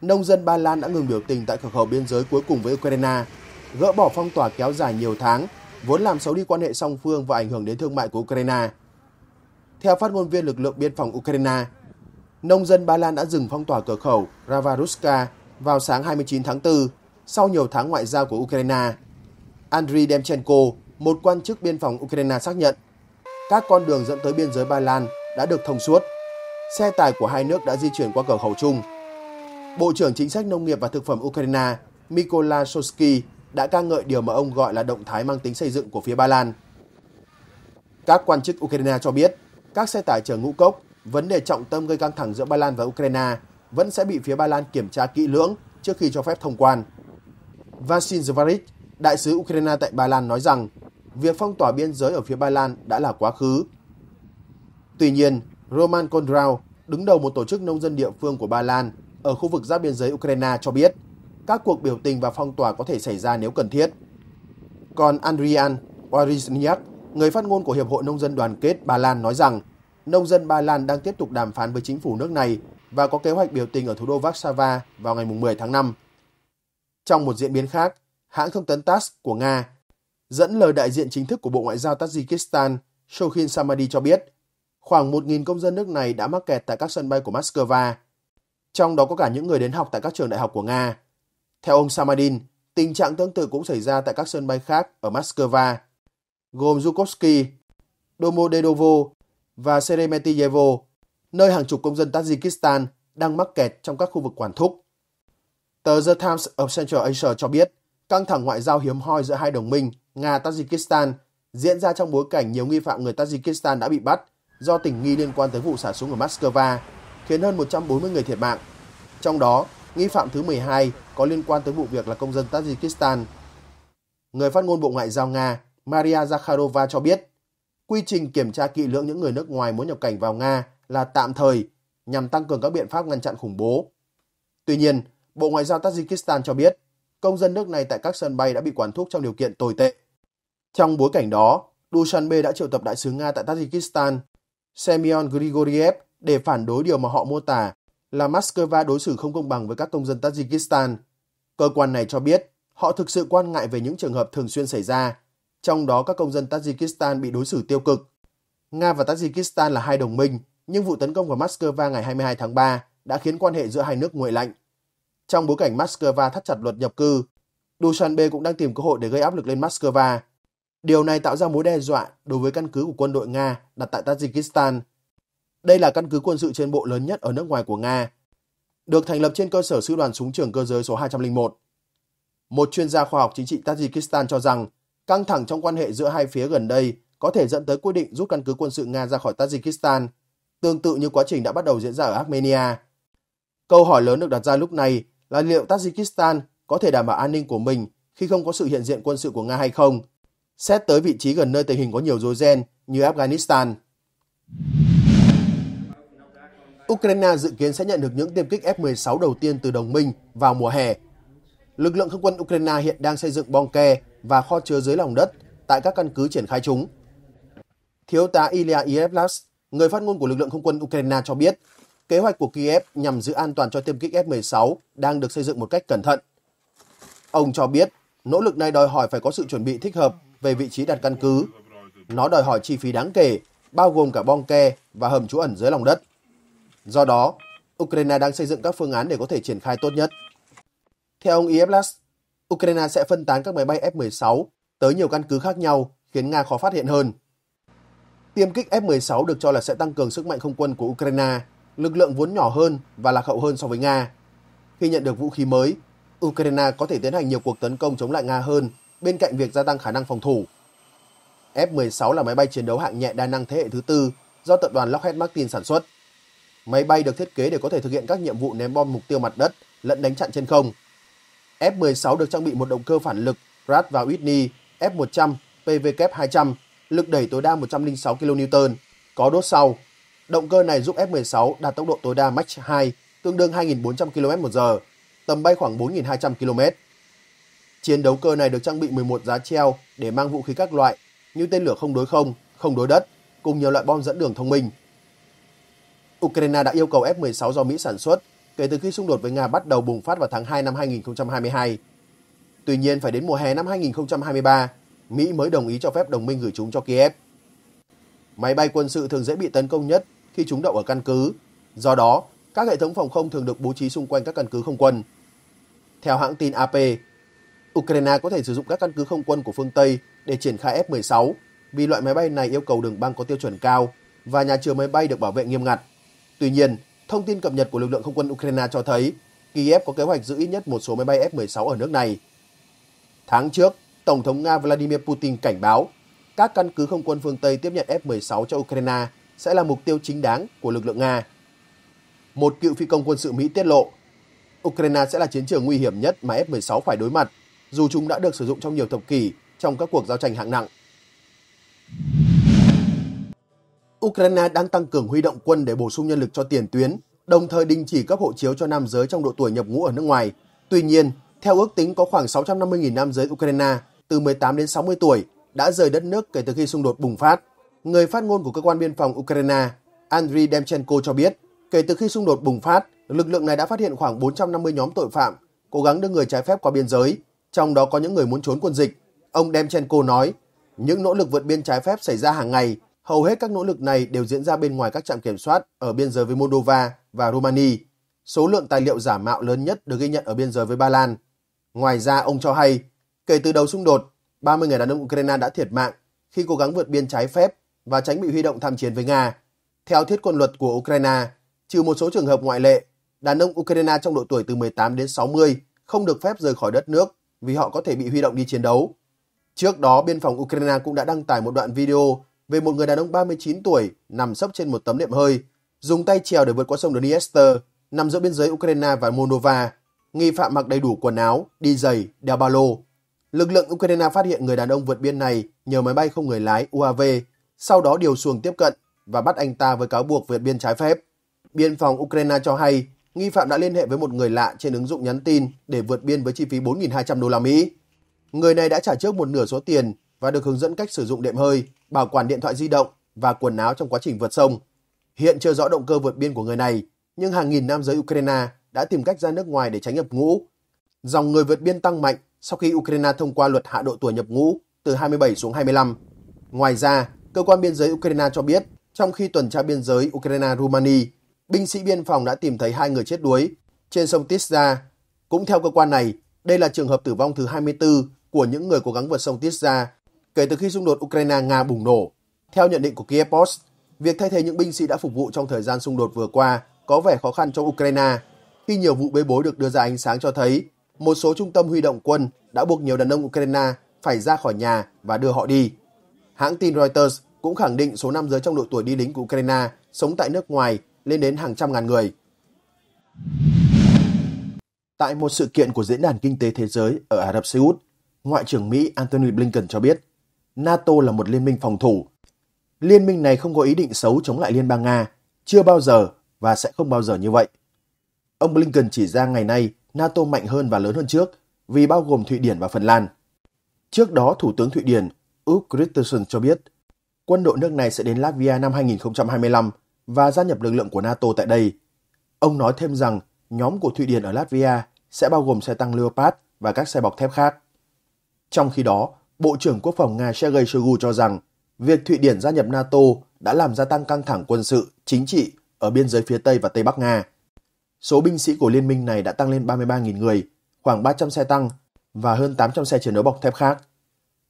Nông dân Ba Lan đã ngừng biểu tình tại cửa khẩu biên giới cuối cùng với Ukraine gỡ bỏ phong tỏa kéo dài nhiều tháng, vốn làm xấu đi quan hệ song phương và ảnh hưởng đến thương mại của Ukraine. Theo phát ngôn viên lực lượng biên phòng Ukraine, nông dân Ba Lan đã dừng phong tỏa cửa khẩu Ravaruska vào sáng 29 tháng 4 sau nhiều tháng ngoại giao của Ukraine. Andriy Demchenko, một quan chức biên phòng Ukraine xác nhận, các con đường dẫn tới biên giới Ba Lan đã được thông suốt. Xe tải của hai nước đã di chuyển qua cửa khẩu chung. Bộ trưởng Chính sách Nông nghiệp và Thực phẩm Ukraine Mikola Shosky đã ca ngợi điều mà ông gọi là động thái mang tính xây dựng của phía Ba Lan. Các quan chức Ukraine cho biết, các xe tải chở ngũ cốc, vấn đề trọng tâm gây căng thẳng giữa Ba Lan và Ukraine vẫn sẽ bị phía Ba Lan kiểm tra kỹ lưỡng trước khi cho phép thông quan. Vasil Zvaric, đại sứ Ukraine tại Ba Lan nói rằng việc phong tỏa biên giới ở phía Ba Lan đã là quá khứ. Tuy nhiên, Roman Kondrau, đứng đầu một tổ chức nông dân địa phương của Ba Lan ở khu vực giáp biên giới Ukraine cho biết các cuộc biểu tình và phong tỏa có thể xảy ra nếu cần thiết. Còn Andrian Wozniak, người phát ngôn của Hiệp hội Nông dân Đoàn kết Ba Lan nói rằng nông dân Ba Lan đang tiếp tục đàm phán với chính phủ nước này và có kế hoạch biểu tình ở thủ đô Warsaw vào ngày 10 tháng 5. Trong một diễn biến khác, hãng thông tấn TASS của Nga dẫn lời đại diện chính thức của Bộ Ngoại giao Tajikistan Shokhin Samadi cho biết khoảng 1.000 công dân nước này đã mắc kẹt tại các sân bay của Moscow, trong đó có cả những người đến học tại các trường đại học của Nga. Theo ông Samadin, tình trạng tương tự cũng xảy ra tại các sân bay khác ở Moscow, gồm Zhukovsky, Domodedovo và Sheremetyevo, nơi hàng chục công dân Tajikistan đang mắc kẹt trong các khu vực quản thúc. Tờ The Times of Central Asia cho biết, căng thẳng ngoại giao hiếm hoi giữa hai đồng minh Nga-Tajikistan diễn ra trong bối cảnh nhiều nghi phạm người Tajikistan đã bị bắt do tình nghi liên quan tới vụ xả súng ở Moscow, khiến hơn 140 người thiệt mạng. Trong đó, Nghi phạm thứ 12 có liên quan tới vụ việc là công dân Tajikistan. Người phát ngôn Bộ Ngoại giao Nga Maria Zakharova cho biết, quy trình kiểm tra kỹ lưỡng những người nước ngoài muốn nhập cảnh vào Nga là tạm thời nhằm tăng cường các biện pháp ngăn chặn khủng bố. Tuy nhiên, Bộ Ngoại giao Tajikistan cho biết, công dân nước này tại các sân bay đã bị quản thúc trong điều kiện tồi tệ. Trong bối cảnh đó, Dushanbe đã triệu tập đại sứ Nga tại Tajikistan, Semyon Grigoriev, để phản đối điều mà họ mô tả là Moscow đối xử không công bằng với các công dân Tajikistan. Cơ quan này cho biết họ thực sự quan ngại về những trường hợp thường xuyên xảy ra, trong đó các công dân Tajikistan bị đối xử tiêu cực. Nga và Tajikistan là hai đồng minh, nhưng vụ tấn công vào Moscow ngày 22 tháng 3 đã khiến quan hệ giữa hai nước nguội lạnh. Trong bối cảnh Moscow thắt chặt luật nhập cư, Dushanbe cũng đang tìm cơ hội để gây áp lực lên Moscow. Điều này tạo ra mối đe dọa đối với căn cứ của quân đội Nga đặt tại Tajikistan – đây là căn cứ quân sự trên bộ lớn nhất ở nước ngoài của Nga, được thành lập trên cơ sở sư đoàn súng trường cơ giới số 201. Một chuyên gia khoa học chính trị Tajikistan cho rằng căng thẳng trong quan hệ giữa hai phía gần đây có thể dẫn tới quyết định rút căn cứ quân sự Nga ra khỏi Tajikistan, tương tự như quá trình đã bắt đầu diễn ra ở Armenia. Câu hỏi lớn được đặt ra lúc này là liệu Tajikistan có thể đảm bảo an ninh của mình khi không có sự hiện diện quân sự của Nga hay không, xét tới vị trí gần nơi tình hình có nhiều rối ren như Afghanistan. Ukraine dự kiến sẽ nhận được những tiêm kích F-16 đầu tiên từ đồng minh vào mùa hè. Lực lượng không quân Ukraine hiện đang xây dựng bong ke và kho chứa dưới lòng đất tại các căn cứ triển khai chúng. Thiếu tá Ilya Ievlas, người phát ngôn của lực lượng không quân Ukraine cho biết, kế hoạch của Kiev nhằm giữ an toàn cho tiêm kích F-16 đang được xây dựng một cách cẩn thận. Ông cho biết, nỗ lực này đòi hỏi phải có sự chuẩn bị thích hợp về vị trí đặt căn cứ. Nó đòi hỏi chi phí đáng kể, bao gồm cả bong ke và hầm trú ẩn dưới lòng đất. Do đó, Ukraine đang xây dựng các phương án để có thể triển khai tốt nhất. Theo ông Ieblas, Ukraine sẽ phân tán các máy bay F-16 tới nhiều căn cứ khác nhau, khiến Nga khó phát hiện hơn. Tiêm kích F-16 được cho là sẽ tăng cường sức mạnh không quân của Ukraine, lực lượng vốn nhỏ hơn và lạc hậu hơn so với Nga. Khi nhận được vũ khí mới, Ukraine có thể tiến hành nhiều cuộc tấn công chống lại Nga hơn, bên cạnh việc gia tăng khả năng phòng thủ. F-16 là máy bay chiến đấu hạng nhẹ đa năng thế hệ thứ tư do tập đoàn Lockheed Martin sản xuất. Máy bay được thiết kế để có thể thực hiện các nhiệm vụ ném bom mục tiêu mặt đất lẫn đánh chặn trên không. F-16 được trang bị một động cơ phản lực Pratt và Whitney F-100 PVK-200, lực đẩy tối đa 106 kN, có đốt sau. Động cơ này giúp F-16 đạt tốc độ tối đa Mach 2, tương đương 2.400 km/h, tầm bay khoảng 4.200 km. Chiến đấu cơ này được trang bị 11 giá treo để mang vũ khí các loại như tên lửa không đối không, không đối đất, cùng nhiều loại bom dẫn đường thông minh. Ukraine đã yêu cầu F-16 do Mỹ sản xuất kể từ khi xung đột với Nga bắt đầu bùng phát vào tháng 2 năm 2022. Tuy nhiên, phải đến mùa hè năm 2023, Mỹ mới đồng ý cho phép đồng minh gửi chúng cho Kiev. Máy bay quân sự thường dễ bị tấn công nhất khi chúng đậu ở căn cứ. Do đó, các hệ thống phòng không thường được bố trí xung quanh các căn cứ không quân. Theo hãng tin AP, Ukraine có thể sử dụng các căn cứ không quân của phương Tây để triển khai F-16 vì loại máy bay này yêu cầu đường băng có tiêu chuẩn cao và nhà chứa máy bay được bảo vệ nghiêm ngặt. Tuy nhiên, thông tin cập nhật của lực lượng không quân Ukraine cho thấy Kiev có kế hoạch giữ ít nhất một số máy bay F-16 ở nước này. Tháng trước, Tổng thống Nga Vladimir Putin cảnh báo các căn cứ không quân phương Tây tiếp nhận F-16 cho Ukraine sẽ là mục tiêu chính đáng của lực lượng Nga. Một cựu phi công quân sự Mỹ tiết lộ, Ukraine sẽ là chiến trường nguy hiểm nhất mà F-16 phải đối mặt, dù chúng đã được sử dụng trong nhiều thập kỷ trong các cuộc giao tranh hạng nặng. Ukraine đang tăng cường huy động quân để bổ sung nhân lực cho tiền tuyến, đồng thời đình chỉ cấp hộ chiếu cho nam giới trong độ tuổi nhập ngũ ở nước ngoài. Tuy nhiên, theo ước tính có khoảng 650.000 nam giới Ukraine từ 18 đến 60 tuổi đã rời đất nước kể từ khi xung đột bùng phát. Người phát ngôn của cơ quan biên phòng Ukraine, Andriy Demchenko cho biết, kể từ khi xung đột bùng phát, lực lượng này đã phát hiện khoảng 450 nhóm tội phạm cố gắng đưa người trái phép qua biên giới, trong đó có những người muốn trốn quân dịch. Ông Demchenko nói, những nỗ lực vượt biên trái phép xảy ra hàng ngày Hầu hết các nỗ lực này đều diễn ra bên ngoài các trạm kiểm soát ở biên giới với Moldova và Romania. Số lượng tài liệu giả mạo lớn nhất được ghi nhận ở biên giới với Ba Lan. Ngoài ra, ông cho hay, kể từ đầu xung đột, 30 người đàn ông Ukraine đã thiệt mạng khi cố gắng vượt biên trái phép và tránh bị huy động tham chiến với Nga. Theo thiết quân luật của Ukraine, trừ một số trường hợp ngoại lệ, đàn ông Ukraine trong độ tuổi từ 18 đến 60 không được phép rời khỏi đất nước vì họ có thể bị huy động đi chiến đấu. Trước đó, biên phòng Ukraine cũng đã đăng tải một đoạn video về một người đàn ông 39 tuổi nằm sấp trên một tấm nệm hơi, dùng tay trèo để vượt qua sông Dniester, nằm giữa biên giới Ukraine và Moldova. Nghi phạm mặc đầy đủ quần áo, đi giày, đeo ba lô. Lực lượng Ukraine phát hiện người đàn ông vượt biên này nhờ máy bay không người lái UAV, sau đó điều xuồng tiếp cận và bắt anh ta với cáo buộc vượt biên trái phép. Biên phòng Ukraine cho hay nghi phạm đã liên hệ với một người lạ trên ứng dụng nhắn tin để vượt biên với chi phí 4.200 đô la Mỹ. Người này đã trả trước một nửa số tiền và được hướng dẫn cách sử dụng đệm hơi bảo quản điện thoại di động và quần áo trong quá trình vượt sông. Hiện chưa rõ động cơ vượt biên của người này, nhưng hàng nghìn nam giới Ukraine đã tìm cách ra nước ngoài để tránh nhập ngũ. Dòng người vượt biên tăng mạnh sau khi Ukraine thông qua luật hạ độ tuổi nhập ngũ từ 27 xuống 25. Ngoài ra, cơ quan biên giới Ukraine cho biết, trong khi tuần tra biên giới Ukraine-Rumani, binh sĩ biên phòng đã tìm thấy hai người chết đuối trên sông Tisza. Cũng theo cơ quan này, đây là trường hợp tử vong thứ 24 của những người cố gắng vượt sông Tisza kể từ khi xung đột Ukraine-Nga bùng nổ. Theo nhận định của Kiev Post, việc thay thế những binh sĩ đã phục vụ trong thời gian xung đột vừa qua có vẻ khó khăn cho Ukraine khi nhiều vụ bê bối được đưa ra ánh sáng cho thấy một số trung tâm huy động quân đã buộc nhiều đàn ông Ukraine phải ra khỏi nhà và đưa họ đi. Hãng tin Reuters cũng khẳng định số nam giới trong độ tuổi đi lính của Ukraine sống tại nước ngoài lên đến hàng trăm ngàn người. Tại một sự kiện của Diễn đàn Kinh tế Thế giới ở Ả Rập Xê Út, Ngoại trưởng Mỹ Antony Blinken cho biết NATO là một liên minh phòng thủ. Liên minh này không có ý định xấu chống lại Liên bang Nga, chưa bao giờ và sẽ không bao giờ như vậy. Ông Blinken chỉ ra ngày nay NATO mạnh hơn và lớn hơn trước vì bao gồm Thụy Điển và Phần Lan. Trước đó, Thủ tướng Thụy Điển Ulf Kristersson cho biết quân đội nước này sẽ đến Latvia năm 2025 và gia nhập lực lượng của NATO tại đây. Ông nói thêm rằng nhóm của Thụy Điển ở Latvia sẽ bao gồm xe tăng Leopard và các xe bọc thép khác. Trong khi đó, Bộ trưởng Quốc phòng Nga Sergei Shoigu cho rằng việc Thụy Điển gia nhập NATO đã làm gia tăng căng thẳng quân sự, chính trị ở biên giới phía Tây và Tây Bắc Nga. Số binh sĩ của liên minh này đã tăng lên 33.000 người, khoảng 300 xe tăng và hơn 800 xe chiến đấu bọc thép khác.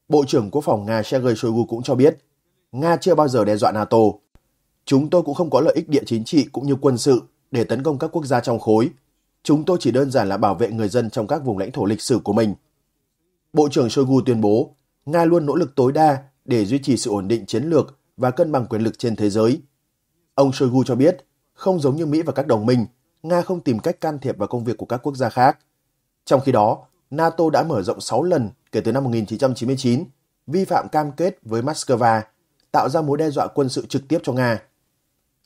Bộ trưởng Quốc phòng Nga Sergei Shoigu cũng cho biết, Nga chưa bao giờ đe dọa NATO. Chúng tôi cũng không có lợi ích địa chính trị cũng như quân sự để tấn công các quốc gia trong khối. Chúng tôi chỉ đơn giản là bảo vệ người dân trong các vùng lãnh thổ lịch sử của mình. Bộ trưởng Shoigu tuyên bố Nga luôn nỗ lực tối đa để duy trì sự ổn định chiến lược và cân bằng quyền lực trên thế giới. Ông Shoigu cho biết, không giống như Mỹ và các đồng minh, Nga không tìm cách can thiệp vào công việc của các quốc gia khác. Trong khi đó, NATO đã mở rộng 6 lần kể từ năm 1999, vi phạm cam kết với Moscow, tạo ra mối đe dọa quân sự trực tiếp cho Nga.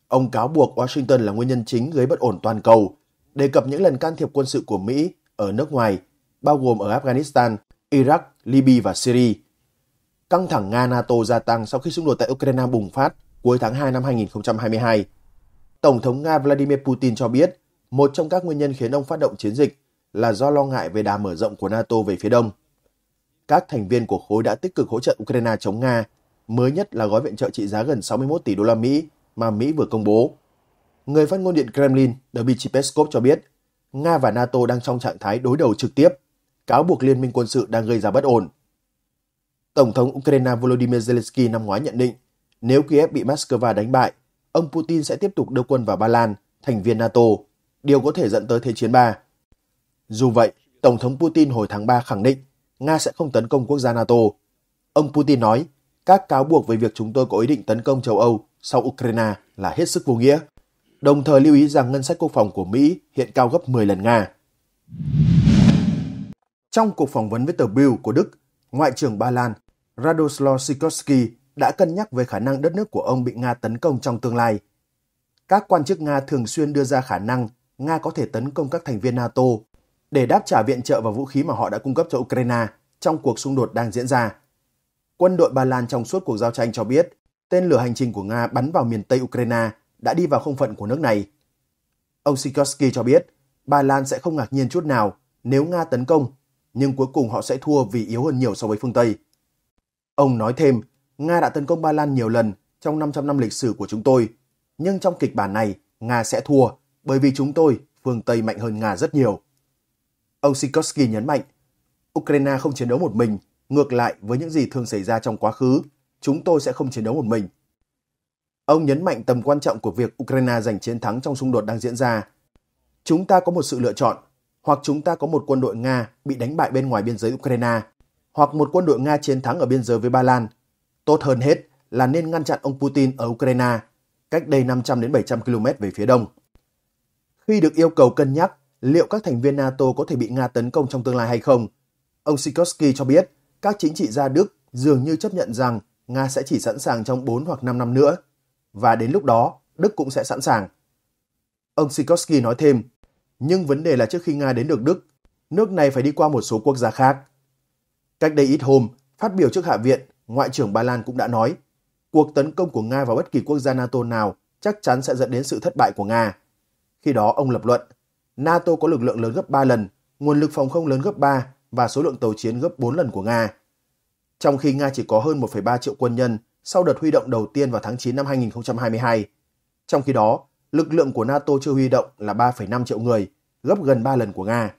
Ông cáo buộc Washington là nguyên nhân chính gây bất ổn toàn cầu, đề cập những lần can thiệp quân sự của Mỹ ở nước ngoài, bao gồm ở Afghanistan, Iraq, Libya và Syria Căng thẳng Nga-NATO gia tăng sau khi xung đột tại Ukraine bùng phát cuối tháng 2 năm 2022. Tổng thống Nga Vladimir Putin cho biết, một trong các nguyên nhân khiến ông phát động chiến dịch là do lo ngại về đà mở rộng của NATO về phía đông. Các thành viên của khối đã tích cực hỗ trợ Ukraine chống Nga, mới nhất là gói viện trợ trị giá gần 61 tỷ đô la Mỹ mà Mỹ vừa công bố. Người phát ngôn điện Kremlin Dmitry Peskov cho biết, Nga và NATO đang trong trạng thái đối đầu trực tiếp, cáo buộc liên minh quân sự đang gây ra bất ổn. Tổng thống Ukraine Volodymyr Zelensky năm ngoái nhận định, nếu Kiev bị Moscow đánh bại, ông Putin sẽ tiếp tục đưa quân vào Ba Lan, thành viên NATO, điều có thể dẫn tới Thế chiến 3. Dù vậy, Tổng thống Putin hồi tháng 3 khẳng định Nga sẽ không tấn công quốc gia NATO. Ông Putin nói, các cáo buộc về việc chúng tôi có ý định tấn công châu Âu sau Ukraine là hết sức vô nghĩa, đồng thời lưu ý rằng ngân sách quốc phòng của Mỹ hiện cao gấp 10 lần Nga. Trong cuộc phỏng vấn với tờ Bill của Đức, Ngoại trưởng Ba Lan Radoslaw Sikorsky đã cân nhắc về khả năng đất nước của ông bị Nga tấn công trong tương lai. Các quan chức Nga thường xuyên đưa ra khả năng Nga có thể tấn công các thành viên NATO để đáp trả viện trợ và vũ khí mà họ đã cung cấp cho Ukraine trong cuộc xung đột đang diễn ra. Quân đội Ba Lan trong suốt cuộc giao tranh cho biết tên lửa hành trình của Nga bắn vào miền Tây Ukraine đã đi vào không phận của nước này. Ông Sikorsky cho biết Ba Lan sẽ không ngạc nhiên chút nào nếu Nga tấn công, nhưng cuối cùng họ sẽ thua vì yếu hơn nhiều so với phương Tây. Ông nói thêm, Nga đã tấn công Ba Lan nhiều lần trong 500 năm lịch sử của chúng tôi. Nhưng trong kịch bản này, Nga sẽ thua bởi vì chúng tôi, phương Tây mạnh hơn Nga rất nhiều. Ông Sikorsky nhấn mạnh, Ukraine không chiến đấu một mình, ngược lại với những gì thường xảy ra trong quá khứ, chúng tôi sẽ không chiến đấu một mình. Ông nhấn mạnh tầm quan trọng của việc Ukraine giành chiến thắng trong xung đột đang diễn ra. Chúng ta có một sự lựa chọn, hoặc chúng ta có một quân đội Nga bị đánh bại bên ngoài biên giới Ukraine, hoặc một quân đội Nga chiến thắng ở biên giới với Ba Lan. Tốt hơn hết là nên ngăn chặn ông Putin ở Ukraine, cách đây 500 đến 700 km về phía đông. Khi được yêu cầu cân nhắc liệu các thành viên NATO có thể bị Nga tấn công trong tương lai hay không, ông Sikorsky cho biết các chính trị gia Đức dường như chấp nhận rằng Nga sẽ chỉ sẵn sàng trong 4 hoặc 5 năm nữa, và đến lúc đó Đức cũng sẽ sẵn sàng. Ông Sikorsky nói thêm, nhưng vấn đề là trước khi Nga đến được Đức, nước này phải đi qua một số quốc gia khác. Cách đây ít hôm, phát biểu trước Hạ viện, Ngoại trưởng Ba Lan cũng đã nói cuộc tấn công của Nga vào bất kỳ quốc gia NATO nào chắc chắn sẽ dẫn đến sự thất bại của Nga. Khi đó ông lập luận, NATO có lực lượng lớn gấp 3 lần, nguồn lực phòng không lớn gấp 3 và số lượng tàu chiến gấp 4 lần của Nga. Trong khi Nga chỉ có hơn 1,3 triệu quân nhân sau đợt huy động đầu tiên vào tháng 9 năm 2022. Trong khi đó, lực lượng của NATO chưa huy động là 3,5 triệu người, gấp gần 3 lần của Nga.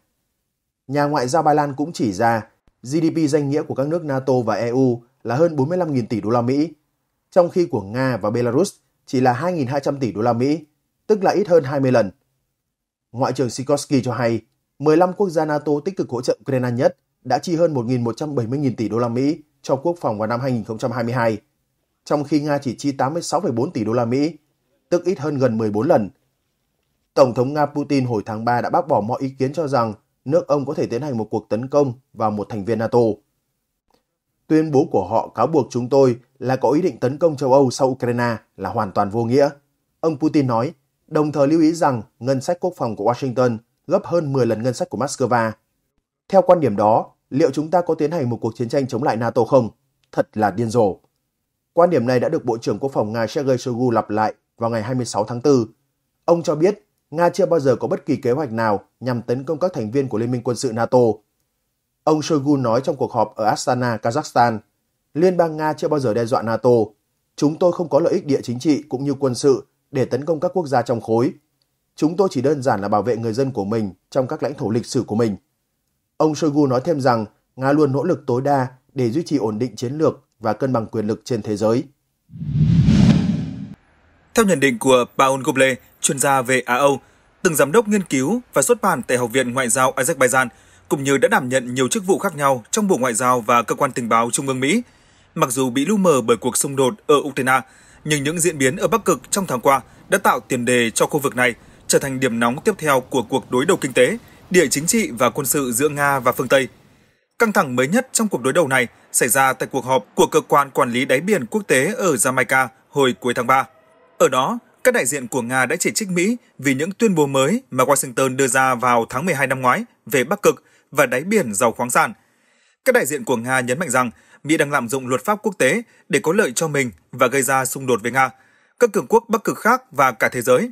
Nhà ngoại giao Ba Lan cũng chỉ ra GDP danh nghĩa của các nước NATO và EU là hơn 45.000 tỷ đô la Mỹ, trong khi của Nga và Belarus chỉ là 2.200 tỷ đô la Mỹ, tức là ít hơn 20 lần. Ngoại trưởng Sikorsky cho hay, 15 quốc gia NATO tích cực hỗ trợ Ukraine nhất đã chi hơn 1.170.000 tỷ đô la Mỹ cho quốc phòng vào năm 2022, trong khi Nga chỉ chi 86,4 tỷ đô la Mỹ, tức ít hơn gần 14 lần. Tổng thống Nga Putin hồi tháng 3 đã bác bỏ mọi ý kiến cho rằng nước ông có thể tiến hành một cuộc tấn công vào một thành viên NATO. Tuyên bố của họ cáo buộc chúng tôi là có ý định tấn công châu Âu sau Ukraine là hoàn toàn vô nghĩa. Ông Putin nói, đồng thời lưu ý rằng ngân sách quốc phòng của Washington gấp hơn 10 lần ngân sách của Moscow. Theo quan điểm đó, liệu chúng ta có tiến hành một cuộc chiến tranh chống lại NATO không? Thật là điên rồ. Quan điểm này đã được Bộ trưởng Quốc phòng Nga Sergei Shoigu lặp lại vào ngày 26 tháng 4. Ông cho biết Nga chưa bao giờ có bất kỳ kế hoạch nào nhằm tấn công các thành viên của Liên minh quân sự NATO. Ông Shoigu nói trong cuộc họp ở Astana, Kazakhstan, Liên bang Nga chưa bao giờ đe dọa NATO. Chúng tôi không có lợi ích địa chính trị cũng như quân sự để tấn công các quốc gia trong khối. Chúng tôi chỉ đơn giản là bảo vệ người dân của mình trong các lãnh thổ lịch sử của mình. Ông Shoigu nói thêm rằng Nga luôn nỗ lực tối đa để duy trì ổn định chiến lược và cân bằng quyền lực trên thế giới. Theo nhận định của Paul Goble, chuyên gia về Á-Âu, từng giám đốc nghiên cứu và xuất bản tại Học viện Ngoại giao Azerbaijan, cũng như đã đảm nhận nhiều chức vụ khác nhau trong Bộ Ngoại giao và Cơ quan Tình báo Trung ương Mỹ. Mặc dù bị lu mờ bởi cuộc xung đột ở Ukraine, nhưng những diễn biến ở Bắc Cực trong tháng qua đã tạo tiền đề cho khu vực này trở thành điểm nóng tiếp theo của cuộc đối đầu kinh tế, địa chính trị và quân sự giữa Nga và phương Tây. Căng thẳng mới nhất trong cuộc đối đầu này xảy ra tại cuộc họp của cơ quan quản lý đáy biển quốc tế ở Jamaica hồi cuối tháng 3. Ở đó, các đại diện của Nga đã chỉ trích Mỹ vì những tuyên bố mới mà Washington đưa ra vào tháng 12 năm ngoái về Bắc Cực và đáy biển giàu khoáng sản. Các đại diện của Nga nhấn mạnh rằng Mỹ đang lạm dụng luật pháp quốc tế để có lợi cho mình và gây ra xung đột với Nga, các cường quốc Bắc Cực khác và cả thế giới.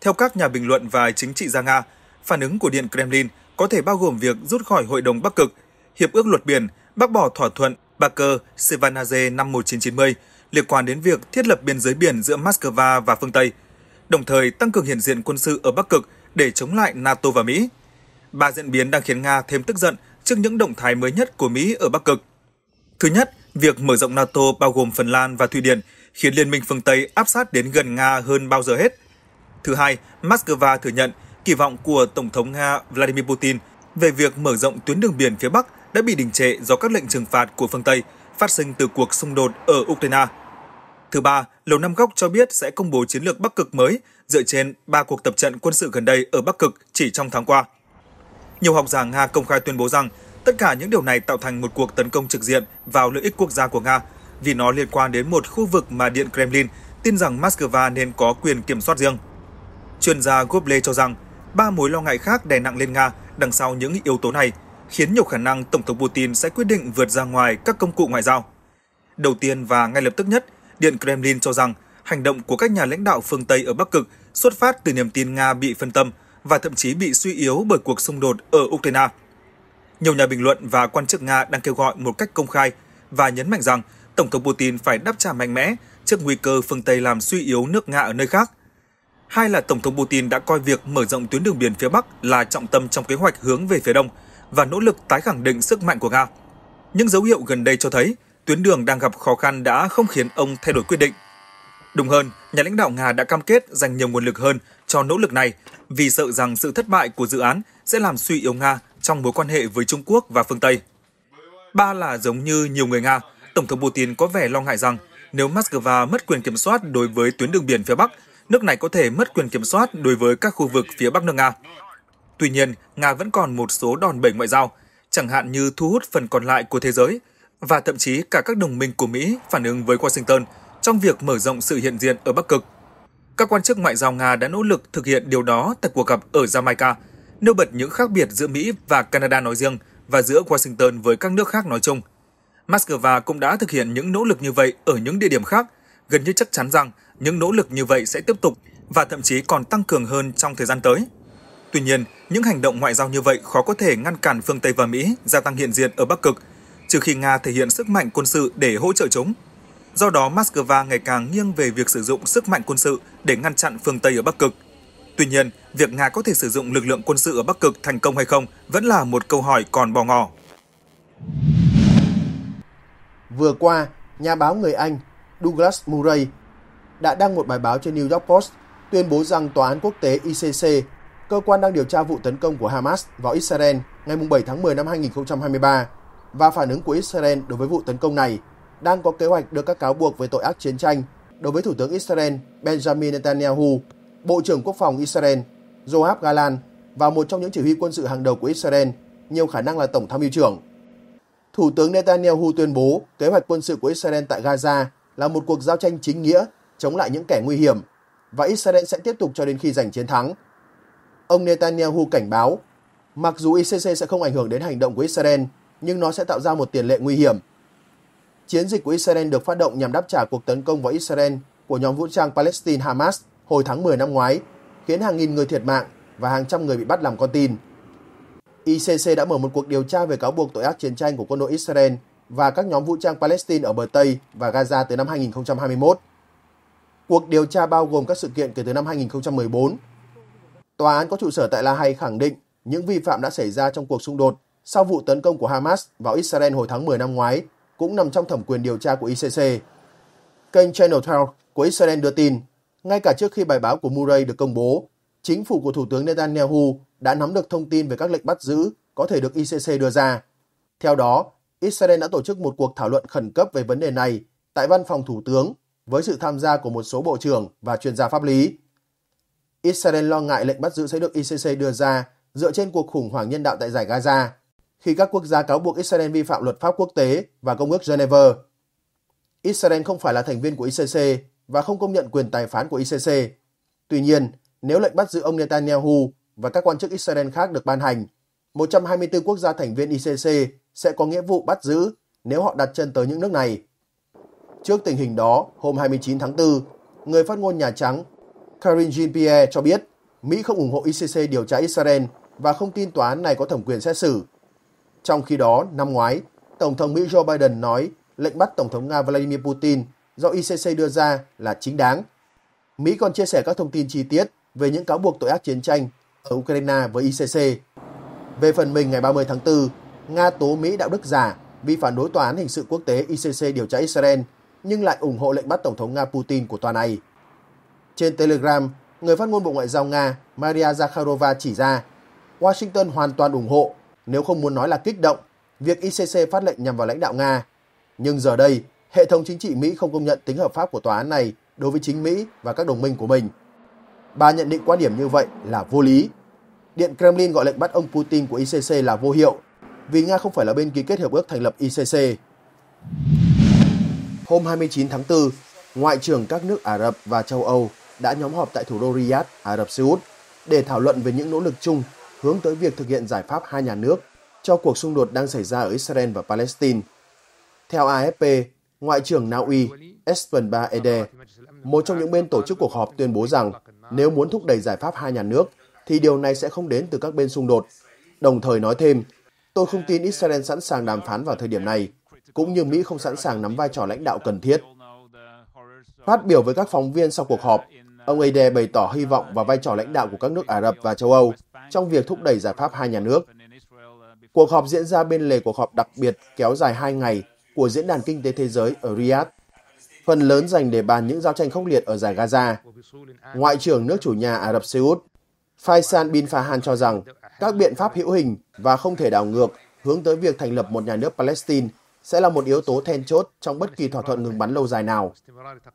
Theo các nhà bình luận và chính trị gia Nga, phản ứng của Điện Kremlin có thể bao gồm việc rút khỏi Hội đồng Bắc Cực, Hiệp ước Luật Biển, bác bỏ thỏa thuận Baker-Sevanaze năm 1990 liên quan đến việc thiết lập biên giới biển giữa Moscow và phương Tây, đồng thời tăng cường hiện diện quân sự ở Bắc Cực để chống lại NATO và Mỹ. Ba diễn biến đang khiến Nga thêm tức giận trước những động thái mới nhất của Mỹ ở Bắc Cực. Thứ nhất, việc mở rộng NATO bao gồm Phần Lan và Thụy Điển khiến Liên minh phương Tây áp sát đến gần Nga hơn bao giờ hết. Thứ hai, Moscow thừa nhận kỳ vọng của Tổng thống Nga Vladimir Putin về việc mở rộng tuyến đường biển phía Bắc đã bị đình trệ do các lệnh trừng phạt của phương Tây phát sinh từ cuộc xung đột ở Ukraine – Thứ ba, Lầu Năm Góc cho biết sẽ công bố chiến lược Bắc Cực mới dựa trên ba cuộc tập trận quân sự gần đây ở Bắc Cực chỉ trong tháng qua. Nhiều học giả Nga công khai tuyên bố rằng tất cả những điều này tạo thành một cuộc tấn công trực diện vào lợi ích quốc gia của Nga vì nó liên quan đến một khu vực mà Điện Kremlin tin rằng Moscow nên có quyền kiểm soát riêng. Chuyên gia Goble cho rằng ba mối lo ngại khác đè nặng lên Nga đằng sau những yếu tố này, khiến nhiều khả năng Tổng thống Putin sẽ quyết định vượt ra ngoài các công cụ ngoại giao. Đầu tiên và ngay lập tức nhất Điện Kremlin cho rằng hành động của các nhà lãnh đạo phương Tây ở Bắc Cực xuất phát từ niềm tin Nga bị phân tâm và thậm chí bị suy yếu bởi cuộc xung đột ở Ukraine. Nhiều nhà bình luận và quan chức Nga đang kêu gọi một cách công khai và nhấn mạnh rằng Tổng thống Putin phải đáp trả mạnh mẽ trước nguy cơ phương Tây làm suy yếu nước Nga ở nơi khác. Hai là Tổng thống Putin đã coi việc mở rộng tuyến đường biển phía Bắc là trọng tâm trong kế hoạch hướng về phía Đông và nỗ lực tái khẳng định sức mạnh của Nga. Những dấu hiệu gần đây cho thấy tuyến đường đang gặp khó khăn đã không khiến ông thay đổi quyết định. Đúng hơn, nhà lãnh đạo Nga đã cam kết dành nhiều nguồn lực hơn cho nỗ lực này vì sợ rằng sự thất bại của dự án sẽ làm suy yếu Nga trong mối quan hệ với Trung Quốc và phương Tây. Ba là giống như nhiều người Nga, Tổng thống Putin có vẻ lo ngại rằng nếu Moscow mất quyền kiểm soát đối với tuyến đường biển phía Bắc, nước này có thể mất quyền kiểm soát đối với các khu vực phía Bắc nước Nga. Tuy nhiên, Nga vẫn còn một số đòn bẩy ngoại giao, chẳng hạn như thu hút phần còn lại của thế giới – và thậm chí cả các đồng minh của Mỹ phản ứng với Washington trong việc mở rộng sự hiện diện ở Bắc Cực. Các quan chức ngoại giao Nga đã nỗ lực thực hiện điều đó tại cuộc gặp ở Jamaica, nêu bật những khác biệt giữa Mỹ và Canada nói riêng và giữa Washington với các nước khác nói chung. Moscow cũng đã thực hiện những nỗ lực như vậy ở những địa điểm khác, gần như chắc chắn rằng những nỗ lực như vậy sẽ tiếp tục và thậm chí còn tăng cường hơn trong thời gian tới. Tuy nhiên, những hành động ngoại giao như vậy khó có thể ngăn cản phương Tây và Mỹ gia tăng hiện diện ở Bắc Cực trừ khi Nga thể hiện sức mạnh quân sự để hỗ trợ chúng. Do đó, Moscow ngày càng nghiêng về việc sử dụng sức mạnh quân sự để ngăn chặn phương Tây ở Bắc Cực. Tuy nhiên, việc Nga có thể sử dụng lực lượng quân sự ở Bắc Cực thành công hay không vẫn là một câu hỏi còn bò ngỏ. Vừa qua, nhà báo người Anh Douglas Murray đã đăng một bài báo trên New York Post tuyên bố rằng Tòa án quốc tế ICC, cơ quan đang điều tra vụ tấn công của Hamas vào Israel ngày 7 tháng 10 năm 2023, và phản ứng của Israel đối với vụ tấn công này đang có kế hoạch đưa các cáo buộc về tội ác chiến tranh đối với Thủ tướng Israel Benjamin Netanyahu, Bộ trưởng Quốc phòng Israel Joab Galan và một trong những chỉ huy quân sự hàng đầu của Israel, nhiều khả năng là Tổng tham mưu trưởng. Thủ tướng Netanyahu tuyên bố kế hoạch quân sự của Israel tại Gaza là một cuộc giao tranh chính nghĩa chống lại những kẻ nguy hiểm và Israel sẽ tiếp tục cho đến khi giành chiến thắng. Ông Netanyahu cảnh báo, mặc dù ICC sẽ không ảnh hưởng đến hành động của Israel, nhưng nó sẽ tạo ra một tiền lệ nguy hiểm. Chiến dịch của Israel được phát động nhằm đáp trả cuộc tấn công vào Israel của nhóm vũ trang Palestine Hamas hồi tháng 10 năm ngoái, khiến hàng nghìn người thiệt mạng và hàng trăm người bị bắt làm con tin. ICC đã mở một cuộc điều tra về cáo buộc tội ác chiến tranh của quân đội Israel và các nhóm vũ trang Palestine ở bờ Tây và Gaza từ năm 2021. Cuộc điều tra bao gồm các sự kiện kể từ năm 2014. Tòa án có trụ sở tại La Hay khẳng định những vi phạm đã xảy ra trong cuộc xung đột sau vụ tấn công của Hamas vào Israel hồi tháng 10 năm ngoái cũng nằm trong thẩm quyền điều tra của ICC. Kênh Channel 12 của Israel đưa tin, ngay cả trước khi bài báo của Murray được công bố, chính phủ của Thủ tướng Netanyahu đã nắm được thông tin về các lệnh bắt giữ có thể được ICC đưa ra. Theo đó, Israel đã tổ chức một cuộc thảo luận khẩn cấp về vấn đề này tại văn phòng Thủ tướng với sự tham gia của một số bộ trưởng và chuyên gia pháp lý. Israel lo ngại lệnh bắt giữ sẽ được ICC đưa ra dựa trên cuộc khủng hoảng nhân đạo tại giải Gaza khi các quốc gia cáo buộc Israel vi phạm luật pháp quốc tế và Công ước Geneva. Israel không phải là thành viên của ICC và không công nhận quyền tài phán của ICC. Tuy nhiên, nếu lệnh bắt giữ ông Netanyahu và các quan chức Israel khác được ban hành, 124 quốc gia thành viên ICC sẽ có nghĩa vụ bắt giữ nếu họ đặt chân tới những nước này. Trước tình hình đó, hôm 29 tháng 4, người phát ngôn Nhà Trắng Karine Jean-Pierre cho biết Mỹ không ủng hộ ICC điều tra Israel và không tin tòa án này có thẩm quyền xét xử trong khi đó, năm ngoái, Tổng thống Mỹ Joe Biden nói lệnh bắt Tổng thống Nga Vladimir Putin do ICC đưa ra là chính đáng. Mỹ còn chia sẻ các thông tin chi tiết về những cáo buộc tội ác chiến tranh ở Ukraine với ICC. Về phần mình, ngày 30 tháng 4, Nga tố Mỹ đạo đức giả vì phản đối tòa án hình sự quốc tế ICC điều tra Israel nhưng lại ủng hộ lệnh bắt Tổng thống Nga Putin của tòa này. Trên Telegram, người phát ngôn Bộ Ngoại giao Nga Maria Zakharova chỉ ra Washington hoàn toàn ủng hộ nếu không muốn nói là kích động, việc ICC phát lệnh nhằm vào lãnh đạo Nga. Nhưng giờ đây, hệ thống chính trị Mỹ không công nhận tính hợp pháp của tòa án này đối với chính Mỹ và các đồng minh của mình. Bà nhận định quan điểm như vậy là vô lý. Điện Kremlin gọi lệnh bắt ông Putin của ICC là vô hiệu vì Nga không phải là bên ký kết hiệp ước thành lập ICC. Hôm 29 tháng 4, Ngoại trưởng các nước Ả Rập và châu Âu đã nhóm họp tại thủ đô Riyadh, Ả Rập Xê Út để thảo luận về những nỗ lực chung hướng tới việc thực hiện giải pháp hai nhà nước cho cuộc xung đột đang xảy ra ở Israel và Palestine. Theo AFP, Ngoại trưởng Na Uy Espen Ba Ede, một trong những bên tổ chức cuộc họp tuyên bố rằng nếu muốn thúc đẩy giải pháp hai nhà nước, thì điều này sẽ không đến từ các bên xung đột. Đồng thời nói thêm, tôi không tin Israel sẵn sàng đàm phán vào thời điểm này, cũng như Mỹ không sẵn sàng nắm vai trò lãnh đạo cần thiết. Phát biểu với các phóng viên sau cuộc họp, ông Ede bày tỏ hy vọng vào vai trò lãnh đạo của các nước Ả Rập và châu Âu trong việc thúc đẩy giải pháp hai nhà nước. Cuộc họp diễn ra bên lề cuộc họp đặc biệt kéo dài hai ngày của Diễn đàn Kinh tế Thế giới ở Riyadh, phần lớn dành để bàn những giao tranh khốc liệt ở giải Gaza. Ngoại trưởng nước chủ nhà Ả Rập Xê Út Faisal bin Farhan cho rằng các biện pháp hữu hình và không thể đảo ngược hướng tới việc thành lập một nhà nước Palestine sẽ là một yếu tố then chốt trong bất kỳ thỏa thuận ngừng bắn lâu dài nào.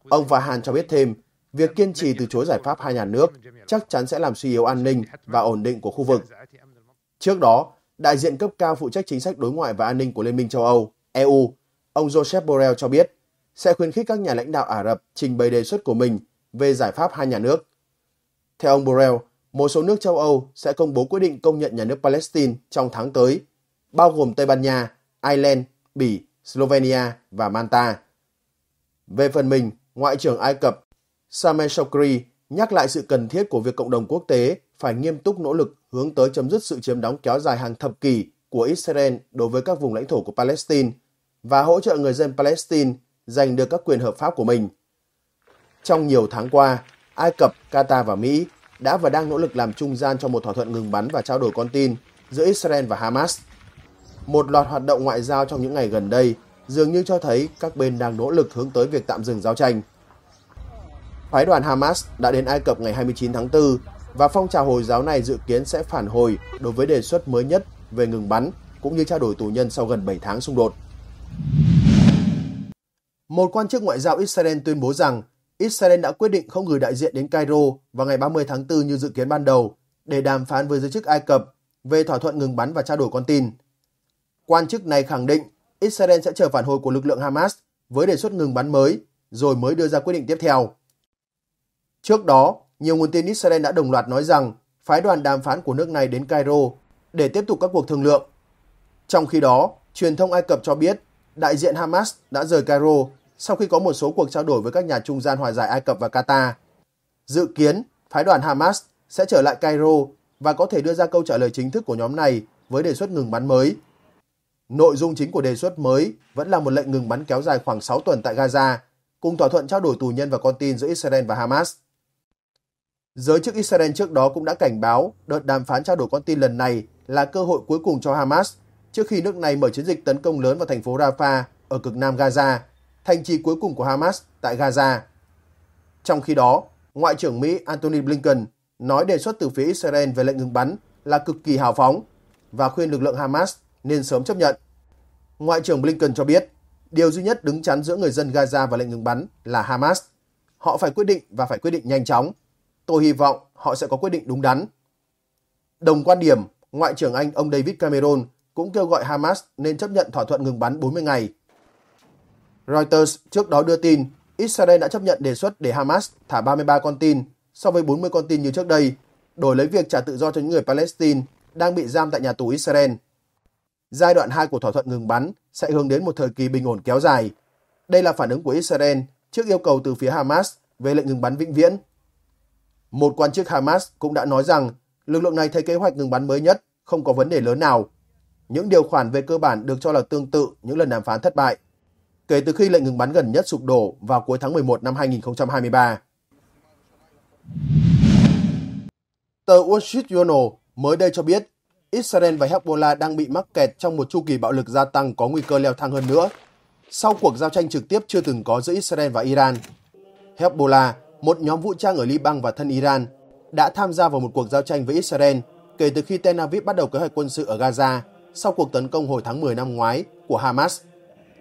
Ông Farhan cho biết thêm, Việc kiên trì từ chối giải pháp hai nhà nước chắc chắn sẽ làm suy yếu an ninh và ổn định của khu vực. Trước đó, đại diện cấp cao phụ trách chính sách đối ngoại và an ninh của Liên minh châu Âu, EU, ông Joseph Borrell cho biết sẽ khuyến khích các nhà lãnh đạo Ả Rập trình bày đề xuất của mình về giải pháp hai nhà nước. Theo ông Borrell, một số nước châu Âu sẽ công bố quyết định công nhận nhà nước Palestine trong tháng tới, bao gồm Tây Ban Nha, Ireland, Bỉ, Slovenia và Malta. Về phần mình, Ngoại trưởng Ai Cập Sameh Shoukry nhắc lại sự cần thiết của việc cộng đồng quốc tế phải nghiêm túc nỗ lực hướng tới chấm dứt sự chiếm đóng kéo dài hàng thập kỷ của Israel đối với các vùng lãnh thổ của Palestine và hỗ trợ người dân Palestine giành được các quyền hợp pháp của mình. Trong nhiều tháng qua, Ai Cập, Qatar và Mỹ đã và đang nỗ lực làm trung gian cho một thỏa thuận ngừng bắn và trao đổi con tin giữa Israel và Hamas. Một loạt hoạt động ngoại giao trong những ngày gần đây dường như cho thấy các bên đang nỗ lực hướng tới việc tạm dừng giao tranh. Phái đoàn Hamas đã đến Ai Cập ngày 29 tháng 4 và phong trào Hồi giáo này dự kiến sẽ phản hồi đối với đề xuất mới nhất về ngừng bắn cũng như trao đổi tù nhân sau gần 7 tháng xung đột. Một quan chức ngoại giao Israel tuyên bố rằng Israel đã quyết định không gửi đại diện đến Cairo vào ngày 30 tháng 4 như dự kiến ban đầu để đàm phán với giới chức Ai Cập về thỏa thuận ngừng bắn và trao đổi con tin. Quan chức này khẳng định Israel sẽ chờ phản hồi của lực lượng Hamas với đề xuất ngừng bắn mới rồi mới đưa ra quyết định tiếp theo. Trước đó, nhiều nguồn tin Israel đã đồng loạt nói rằng phái đoàn đàm phán của nước này đến Cairo để tiếp tục các cuộc thương lượng. Trong khi đó, truyền thông Ai Cập cho biết đại diện Hamas đã rời Cairo sau khi có một số cuộc trao đổi với các nhà trung gian hòa giải Ai Cập và Qatar. Dự kiến, phái đoàn Hamas sẽ trở lại Cairo và có thể đưa ra câu trả lời chính thức của nhóm này với đề xuất ngừng bắn mới. Nội dung chính của đề xuất mới vẫn là một lệnh ngừng bắn kéo dài khoảng 6 tuần tại Gaza, cùng thỏa thuận trao đổi tù nhân và con tin giữa Israel và Hamas. Giới chức Israel trước đó cũng đã cảnh báo đợt đàm phán trao đổi con tin lần này là cơ hội cuối cùng cho Hamas trước khi nước này mở chiến dịch tấn công lớn vào thành phố Rafah ở cực nam Gaza, thành trì cuối cùng của Hamas tại Gaza. Trong khi đó, Ngoại trưởng Mỹ Antony Blinken nói đề xuất từ phía Israel về lệnh ngừng bắn là cực kỳ hào phóng và khuyên lực lượng Hamas nên sớm chấp nhận. Ngoại trưởng Blinken cho biết, điều duy nhất đứng chắn giữa người dân Gaza và lệnh ngừng bắn là Hamas. Họ phải quyết định và phải quyết định nhanh chóng Tôi hy vọng họ sẽ có quyết định đúng đắn. Đồng quan điểm, Ngoại trưởng Anh ông David Cameron cũng kêu gọi Hamas nên chấp nhận thỏa thuận ngừng bắn 40 ngày. Reuters trước đó đưa tin Israel đã chấp nhận đề xuất để Hamas thả 33 con tin so với 40 con tin như trước đây, đổi lấy việc trả tự do cho những người Palestine đang bị giam tại nhà tù Israel. Giai đoạn 2 của thỏa thuận ngừng bắn sẽ hướng đến một thời kỳ bình ổn kéo dài. Đây là phản ứng của Israel trước yêu cầu từ phía Hamas về lệnh ngừng bắn vĩnh viễn một quan chức Hamas cũng đã nói rằng lực lượng này thấy kế hoạch ngừng bắn mới nhất không có vấn đề lớn nào. Những điều khoản về cơ bản được cho là tương tự những lần đàm phán thất bại, kể từ khi lệnh ngừng bắn gần nhất sụp đổ vào cuối tháng 11 năm 2023. Tờ Wall Street Journal mới đây cho biết Israel và Hezbollah đang bị mắc kẹt trong một chu kỳ bạo lực gia tăng có nguy cơ leo thang hơn nữa sau cuộc giao tranh trực tiếp chưa từng có giữa Israel và Iran. Hezbollah một nhóm vũ trang ở Liban và thân Iran đã tham gia vào một cuộc giao tranh với Israel kể từ khi Tel Aviv bắt đầu kế hoạch quân sự ở Gaza sau cuộc tấn công hồi tháng 10 năm ngoái của Hamas.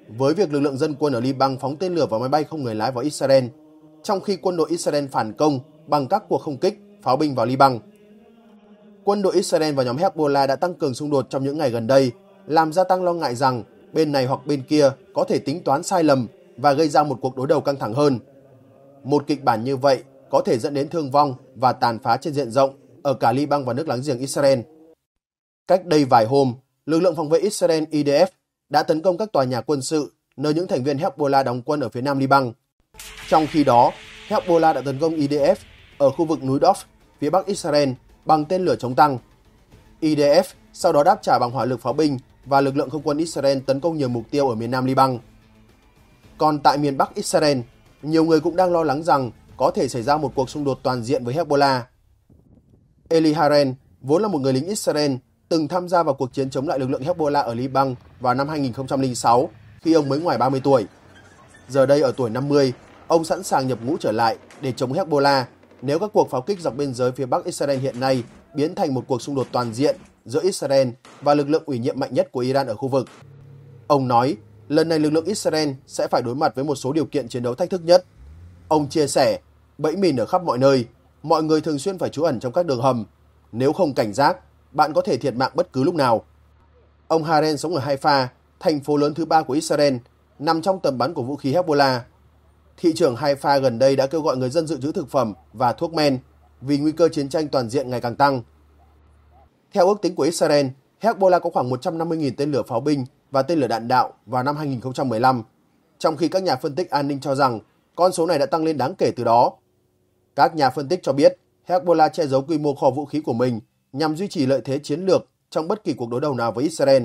Với việc lực lượng dân quân ở Liban phóng tên lửa vào máy bay không người lái vào Israel, trong khi quân đội Israel phản công bằng các cuộc không kích pháo binh vào Liban. Quân đội Israel và nhóm Hezbollah đã tăng cường xung đột trong những ngày gần đây, làm gia tăng lo ngại rằng bên này hoặc bên kia có thể tính toán sai lầm và gây ra một cuộc đối đầu căng thẳng hơn. Một kịch bản như vậy có thể dẫn đến thương vong và tàn phá trên diện rộng ở cả Liban và nước láng giềng Israel. Cách đây vài hôm, lực lượng phòng vệ Israel IDF đã tấn công các tòa nhà quân sự nơi những thành viên Hezbollah đóng quân ở phía nam Liban. Trong khi đó, Hezbollah đã tấn công IDF ở khu vực núi Dof, phía bắc Israel bằng tên lửa chống tăng. IDF sau đó đáp trả bằng hỏa lực pháo binh và lực lượng không quân Israel tấn công nhiều mục tiêu ở miền nam Liban. Còn tại miền bắc Israel, nhiều người cũng đang lo lắng rằng có thể xảy ra một cuộc xung đột toàn diện với Hezbollah. Eli Haren, vốn là một người lính Israel, từng tham gia vào cuộc chiến chống lại lực lượng Hezbollah ở Liban vào năm 2006 khi ông mới ngoài 30 tuổi. Giờ đây ở tuổi 50, ông sẵn sàng nhập ngũ trở lại để chống Hezbollah nếu các cuộc pháo kích dọc biên giới phía Bắc Israel hiện nay biến thành một cuộc xung đột toàn diện giữa Israel và lực lượng ủy nhiệm mạnh nhất của Iran ở khu vực. Ông nói lần này lực lượng Israel sẽ phải đối mặt với một số điều kiện chiến đấu thách thức nhất. Ông chia sẻ, bẫy mìn ở khắp mọi nơi, mọi người thường xuyên phải trú ẩn trong các đường hầm. Nếu không cảnh giác, bạn có thể thiệt mạng bất cứ lúc nào. Ông Haren sống ở Haifa, thành phố lớn thứ ba của Israel, nằm trong tầm bắn của vũ khí Hezbollah. Thị trưởng Haifa gần đây đã kêu gọi người dân dự trữ thực phẩm và thuốc men vì nguy cơ chiến tranh toàn diện ngày càng tăng. Theo ước tính của Israel, Hezbollah có khoảng 150.000 tên lửa pháo binh và tên lửa đạn đạo vào năm 2015, trong khi các nhà phân tích an ninh cho rằng con số này đã tăng lên đáng kể từ đó. Các nhà phân tích cho biết Hezbollah che giấu quy mô kho vũ khí của mình nhằm duy trì lợi thế chiến lược trong bất kỳ cuộc đối đầu nào với Israel.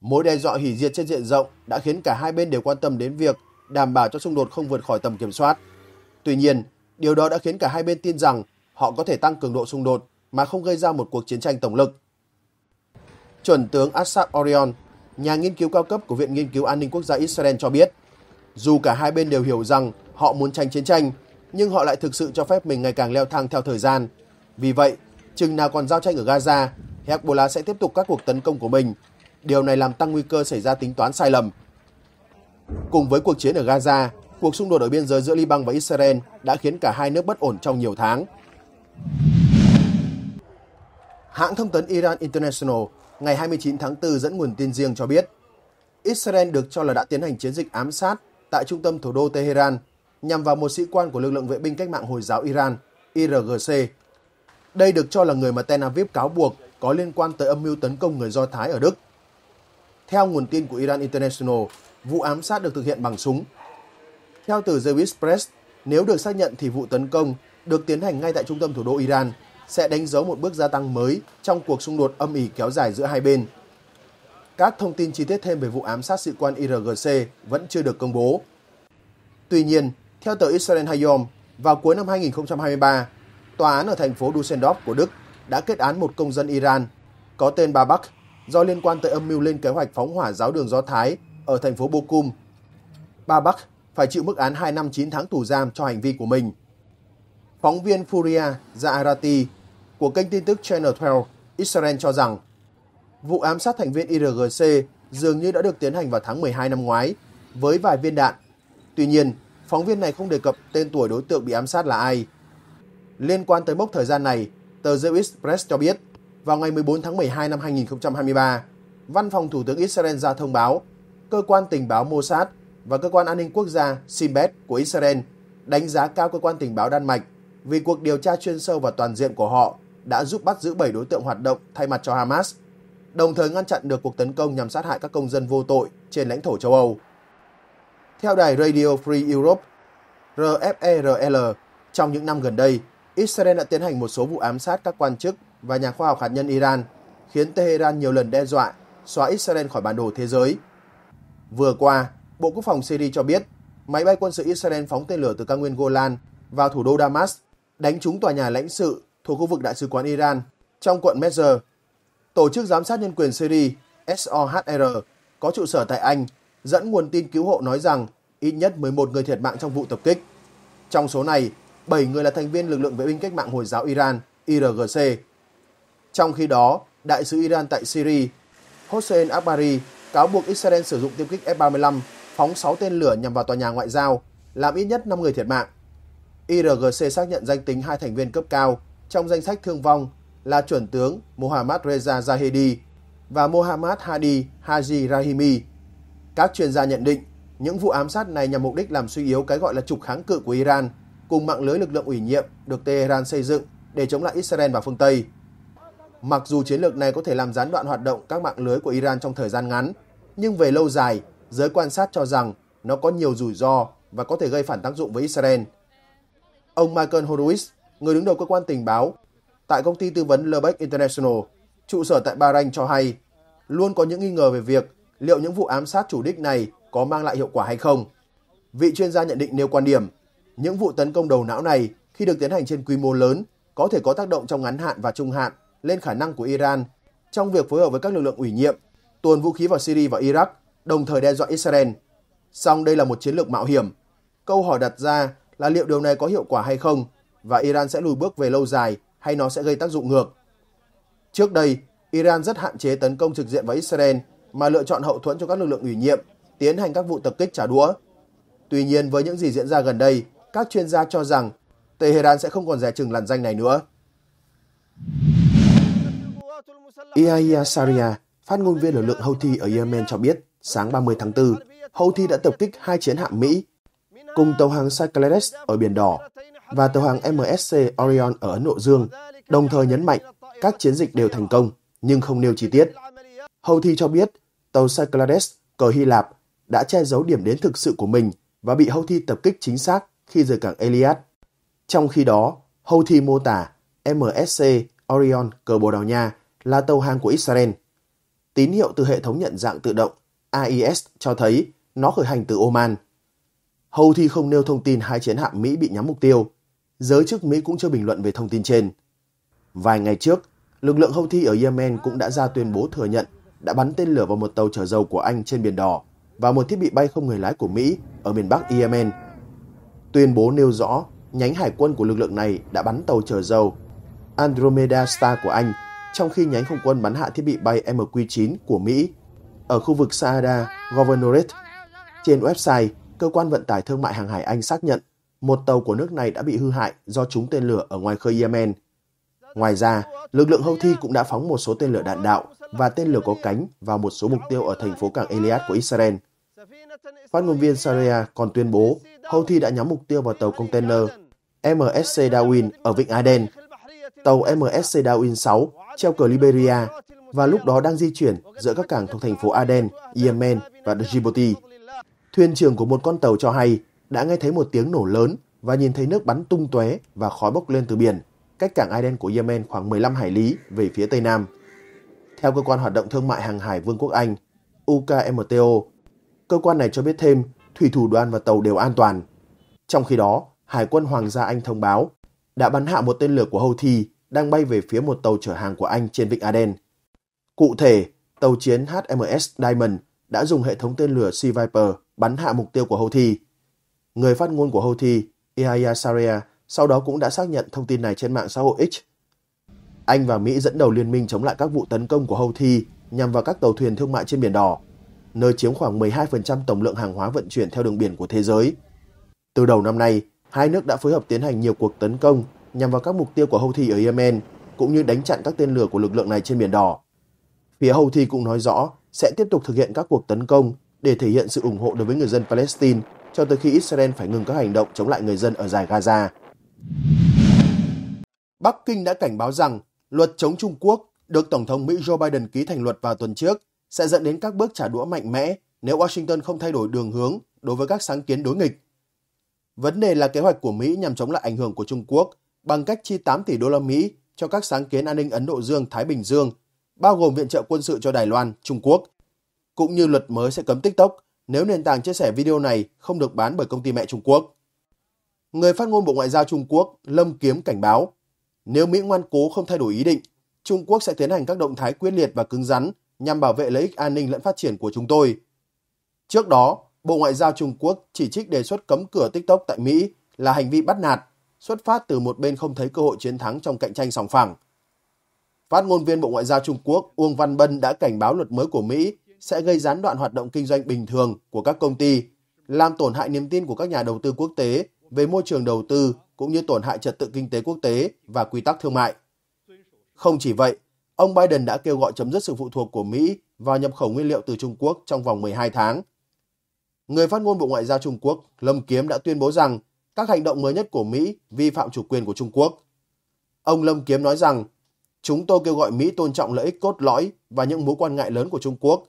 Mối đe dọa hủy diệt trên diện rộng đã khiến cả hai bên đều quan tâm đến việc đảm bảo cho xung đột không vượt khỏi tầm kiểm soát. Tuy nhiên, điều đó đã khiến cả hai bên tin rằng họ có thể tăng cường độ xung đột mà không gây ra một cuộc chiến tranh tổng lực. Chuẩn tướng Assad Orion nhà nghiên cứu cao cấp của Viện Nghiên cứu An ninh Quốc gia Israel cho biết. Dù cả hai bên đều hiểu rằng họ muốn tranh chiến tranh, nhưng họ lại thực sự cho phép mình ngày càng leo thang theo thời gian. Vì vậy, chừng nào còn giao tranh ở Gaza, Hezbollah sẽ tiếp tục các cuộc tấn công của mình. Điều này làm tăng nguy cơ xảy ra tính toán sai lầm. Cùng với cuộc chiến ở Gaza, cuộc xung đột ở biên giới giữa Liban và Israel đã khiến cả hai nước bất ổn trong nhiều tháng. Hãng thông tấn Iran International ngày 29 tháng 4 dẫn nguồn tin riêng cho biết, Israel được cho là đã tiến hành chiến dịch ám sát tại trung tâm thủ đô Tehran nhằm vào một sĩ quan của lực lượng vệ binh cách mạng Hồi giáo Iran, IRGC. Đây được cho là người mà Tel Aviv cáo buộc có liên quan tới âm mưu tấn công người Do Thái ở Đức. Theo nguồn tin của Iran International, vụ ám sát được thực hiện bằng súng. Theo từ The Press, nếu được xác nhận thì vụ tấn công được tiến hành ngay tại trung tâm thủ đô Iran – sẽ đánh dấu một bước gia tăng mới trong cuộc xung đột âm ỉ kéo dài giữa hai bên. Các thông tin chi tiết thêm về vụ ám sát sĩ quan IRGC vẫn chưa được công bố. Tuy nhiên, theo tờ Israel Hayom, vào cuối năm 2023, tòa án ở thành phố Dusseldorf của Đức đã kết án một công dân Iran có tên Babak do liên quan tới âm mưu lên kế hoạch phóng hỏa giáo đường Do Thái ở thành phố Bochum. Babak phải chịu mức án 2 năm 9 tháng tù giam cho hành vi của mình. Phóng viên Furia Zaarati của kênh tin tức Channel 12, Israel cho rằng vụ ám sát thành viên IRGC dường như đã được tiến hành vào tháng 12 năm ngoái với vài viên đạn. Tuy nhiên, phóng viên này không đề cập tên tuổi đối tượng bị ám sát là ai. Liên quan tới mốc thời gian này, tờ Jewish Press cho biết vào ngày 14 tháng 12 năm 2023, Văn phòng Thủ tướng Israel ra thông báo cơ quan tình báo Mossad và cơ quan an ninh quốc gia Simbet của Israel đánh giá cao cơ quan tình báo Đan Mạch vì cuộc điều tra chuyên sâu và toàn diện của họ đã giúp bắt giữ 7 đối tượng hoạt động thay mặt cho Hamas, đồng thời ngăn chặn được cuộc tấn công nhằm sát hại các công dân vô tội trên lãnh thổ châu Âu. Theo đài Radio Free Europe, RFERL, trong những năm gần đây, Israel đã tiến hành một số vụ ám sát các quan chức và nhà khoa học hạt nhân Iran, khiến Tehran nhiều lần đe dọa xóa Israel khỏi bản đồ thế giới. Vừa qua, Bộ Quốc phòng Syria cho biết máy bay quân sự Israel phóng tên lửa từ cao nguyên Golan vào thủ đô Damas, đánh trúng tòa nhà lãnh sự thuộc khu vực Đại sứ quán Iran trong quận Messer. Tổ chức Giám sát Nhân quyền Syria SOHR có trụ sở tại Anh dẫn nguồn tin cứu hộ nói rằng ít nhất 11 người thiệt mạng trong vụ tập kích. Trong số này, 7 người là thành viên lực lượng vệ binh cách mạng Hồi giáo Iran IRGC. Trong khi đó, đại sứ Iran tại Syria Hossein Akbari cáo buộc Israel sử dụng tiêm kích F-35 phóng 6 tên lửa nhằm vào tòa nhà ngoại giao, làm ít nhất 5 người thiệt mạng. IRGC xác nhận danh tính hai thành viên cấp cao trong danh sách thương vong là chuẩn tướng Mohammad Reza Zahedi và Mohammad Hadi Haji Rahimi. Các chuyên gia nhận định những vụ ám sát này nhằm mục đích làm suy yếu cái gọi là trục kháng cự của Iran cùng mạng lưới lực lượng ủy nhiệm được Tehran xây dựng để chống lại Israel và phương Tây. Mặc dù chiến lược này có thể làm gián đoạn hoạt động các mạng lưới của Iran trong thời gian ngắn, nhưng về lâu dài, giới quan sát cho rằng nó có nhiều rủi ro và có thể gây phản tác dụng với Israel. Ông Michael Horowitz, người đứng đầu cơ quan tình báo tại công ty tư vấn Lebeck International, trụ sở tại Bahrain cho hay, luôn có những nghi ngờ về việc liệu những vụ ám sát chủ đích này có mang lại hiệu quả hay không. Vị chuyên gia nhận định nêu quan điểm, những vụ tấn công đầu não này khi được tiến hành trên quy mô lớn có thể có tác động trong ngắn hạn và trung hạn lên khả năng của Iran trong việc phối hợp với các lực lượng ủy nhiệm, tuồn vũ khí vào Syria và Iraq, đồng thời đe dọa Israel. Song đây là một chiến lược mạo hiểm. Câu hỏi đặt ra là liệu điều này có hiệu quả hay không – và Iran sẽ lùi bước về lâu dài hay nó sẽ gây tác dụng ngược. Trước đây, Iran rất hạn chế tấn công trực diện vào Israel mà lựa chọn hậu thuẫn cho các lực lượng ủy nhiệm, tiến hành các vụ tập kích trả đũa. Tuy nhiên với những gì diễn ra gần đây, các chuyên gia cho rằng Tehran sẽ không còn rẻ chừng làn danh này nữa. Iaia Saria, phát ngôn viên lực lượng Houthi ở Yemen cho biết, sáng 30 tháng 4, Houthi đã tập kích hai chiến hạm Mỹ cùng tàu hàng Cyclades ở Biển Đỏ và tàu hàng MSC Orion ở Ấn Độ Dương, đồng thời nhấn mạnh các chiến dịch đều thành công, nhưng không nêu chi tiết. Houthi cho biết tàu Cyclades cờ Hy Lạp đã che giấu điểm đến thực sự của mình và bị Houthi tập kích chính xác khi rời cảng Eliad. Trong khi đó, Houthi mô tả MSC Orion cờ Bồ Đào Nha là tàu hàng của Israel. Tín hiệu từ hệ thống nhận dạng tự động AIS cho thấy nó khởi hành từ Oman. Houthi không nêu thông tin hai chiến hạm Mỹ bị nhắm mục tiêu, giới chức Mỹ cũng chưa bình luận về thông tin trên. Vài ngày trước, lực lượng Houthi ở Yemen cũng đã ra tuyên bố thừa nhận đã bắn tên lửa vào một tàu chở dầu của Anh trên Biển Đỏ và một thiết bị bay không người lái của Mỹ ở miền Bắc Yemen. Tuyên bố nêu rõ nhánh hải quân của lực lượng này đã bắn tàu chở dầu Andromeda Star của Anh, trong khi nhánh không quân bắn hạ thiết bị bay MQ-9 của Mỹ ở khu vực Saada, Governorate. Trên website, cơ quan vận tải thương mại hàng hải Anh xác nhận một tàu của nước này đã bị hư hại do trúng tên lửa ở ngoài khơi Yemen. Ngoài ra, lực lượng Houthi cũng đã phóng một số tên lửa đạn đạo và tên lửa có cánh vào một số mục tiêu ở thành phố cảng Eliad của Israel. Phát ngôn viên Syria còn tuyên bố Houthi đã nhắm mục tiêu vào tàu container MSC Darwin ở Vịnh Aden. Tàu MSC Darwin 6 treo cờ Liberia và lúc đó đang di chuyển giữa các cảng thuộc thành phố Aden, Yemen và Djibouti. Thuyền trưởng của một con tàu cho hay đã nghe thấy một tiếng nổ lớn và nhìn thấy nước bắn tung tóe và khói bốc lên từ biển, cách cảng Aden của Yemen khoảng 15 hải lý về phía tây nam. Theo cơ quan hoạt động thương mại hàng hải Vương quốc Anh, UKMTO, cơ quan này cho biết thêm thủy thủ đoàn và tàu đều an toàn. Trong khi đó, Hải quân Hoàng gia Anh thông báo đã bắn hạ một tên lửa của Houthi đang bay về phía một tàu chở hàng của Anh trên vịnh Aden. Cụ thể, tàu chiến HMS Diamond đã dùng hệ thống tên lửa Sea Viper bắn hạ mục tiêu của Houthi. Người phát ngôn của Houthi, Yahya Saria, sau đó cũng đã xác nhận thông tin này trên mạng xã hội X. Anh và Mỹ dẫn đầu liên minh chống lại các vụ tấn công của Houthi nhằm vào các tàu thuyền thương mại trên Biển Đỏ, nơi chiếm khoảng 12% tổng lượng hàng hóa vận chuyển theo đường biển của thế giới. Từ đầu năm nay, hai nước đã phối hợp tiến hành nhiều cuộc tấn công nhằm vào các mục tiêu của Houthi ở Yemen, cũng như đánh chặn các tên lửa của lực lượng này trên Biển Đỏ. Phía Houthi cũng nói rõ sẽ tiếp tục thực hiện các cuộc tấn công để thể hiện sự ủng hộ đối với người dân Palestine cho tới khi Israel phải ngừng các hành động chống lại người dân ở giải Gaza. Bắc Kinh đã cảnh báo rằng luật chống Trung Quốc được Tổng thống Mỹ Joe Biden ký thành luật vào tuần trước sẽ dẫn đến các bước trả đũa mạnh mẽ nếu Washington không thay đổi đường hướng đối với các sáng kiến đối nghịch. Vấn đề là kế hoạch của Mỹ nhằm chống lại ảnh hưởng của Trung Quốc bằng cách chi 8 tỷ đô la Mỹ cho các sáng kiến an ninh Ấn Độ Dương Thái Bình Dương, bao gồm viện trợ quân sự cho Đài Loan, Trung Quốc, cũng như luật mới sẽ cấm TikTok nếu nền tảng chia sẻ video này không được bán bởi công ty mẹ Trung Quốc. Người phát ngôn Bộ Ngoại giao Trung Quốc Lâm Kiếm cảnh báo, nếu Mỹ ngoan cố không thay đổi ý định, Trung Quốc sẽ tiến hành các động thái quyết liệt và cứng rắn nhằm bảo vệ lợi ích an ninh lẫn phát triển của chúng tôi. Trước đó, Bộ Ngoại giao Trung Quốc chỉ trích đề xuất cấm cửa TikTok tại Mỹ là hành vi bắt nạt, xuất phát từ một bên không thấy cơ hội chiến thắng trong cạnh tranh sòng phẳng. Phát ngôn viên Bộ Ngoại giao Trung Quốc Uông Văn Bân đã cảnh báo luật mới của Mỹ sẽ gây gián đoạn hoạt động kinh doanh bình thường của các công ty, làm tổn hại niềm tin của các nhà đầu tư quốc tế về môi trường đầu tư cũng như tổn hại trật tự kinh tế quốc tế và quy tắc thương mại. Không chỉ vậy, ông Biden đã kêu gọi chấm dứt sự phụ thuộc của Mỹ vào nhập khẩu nguyên liệu từ Trung Quốc trong vòng 12 tháng. Người phát ngôn Bộ Ngoại giao Trung Quốc Lâm Kiếm đã tuyên bố rằng các hành động mới nhất của Mỹ vi phạm chủ quyền của Trung Quốc. Ông Lâm Kiếm nói rằng, chúng tôi kêu gọi Mỹ tôn trọng lợi ích cốt lõi và những mối quan ngại lớn của Trung Quốc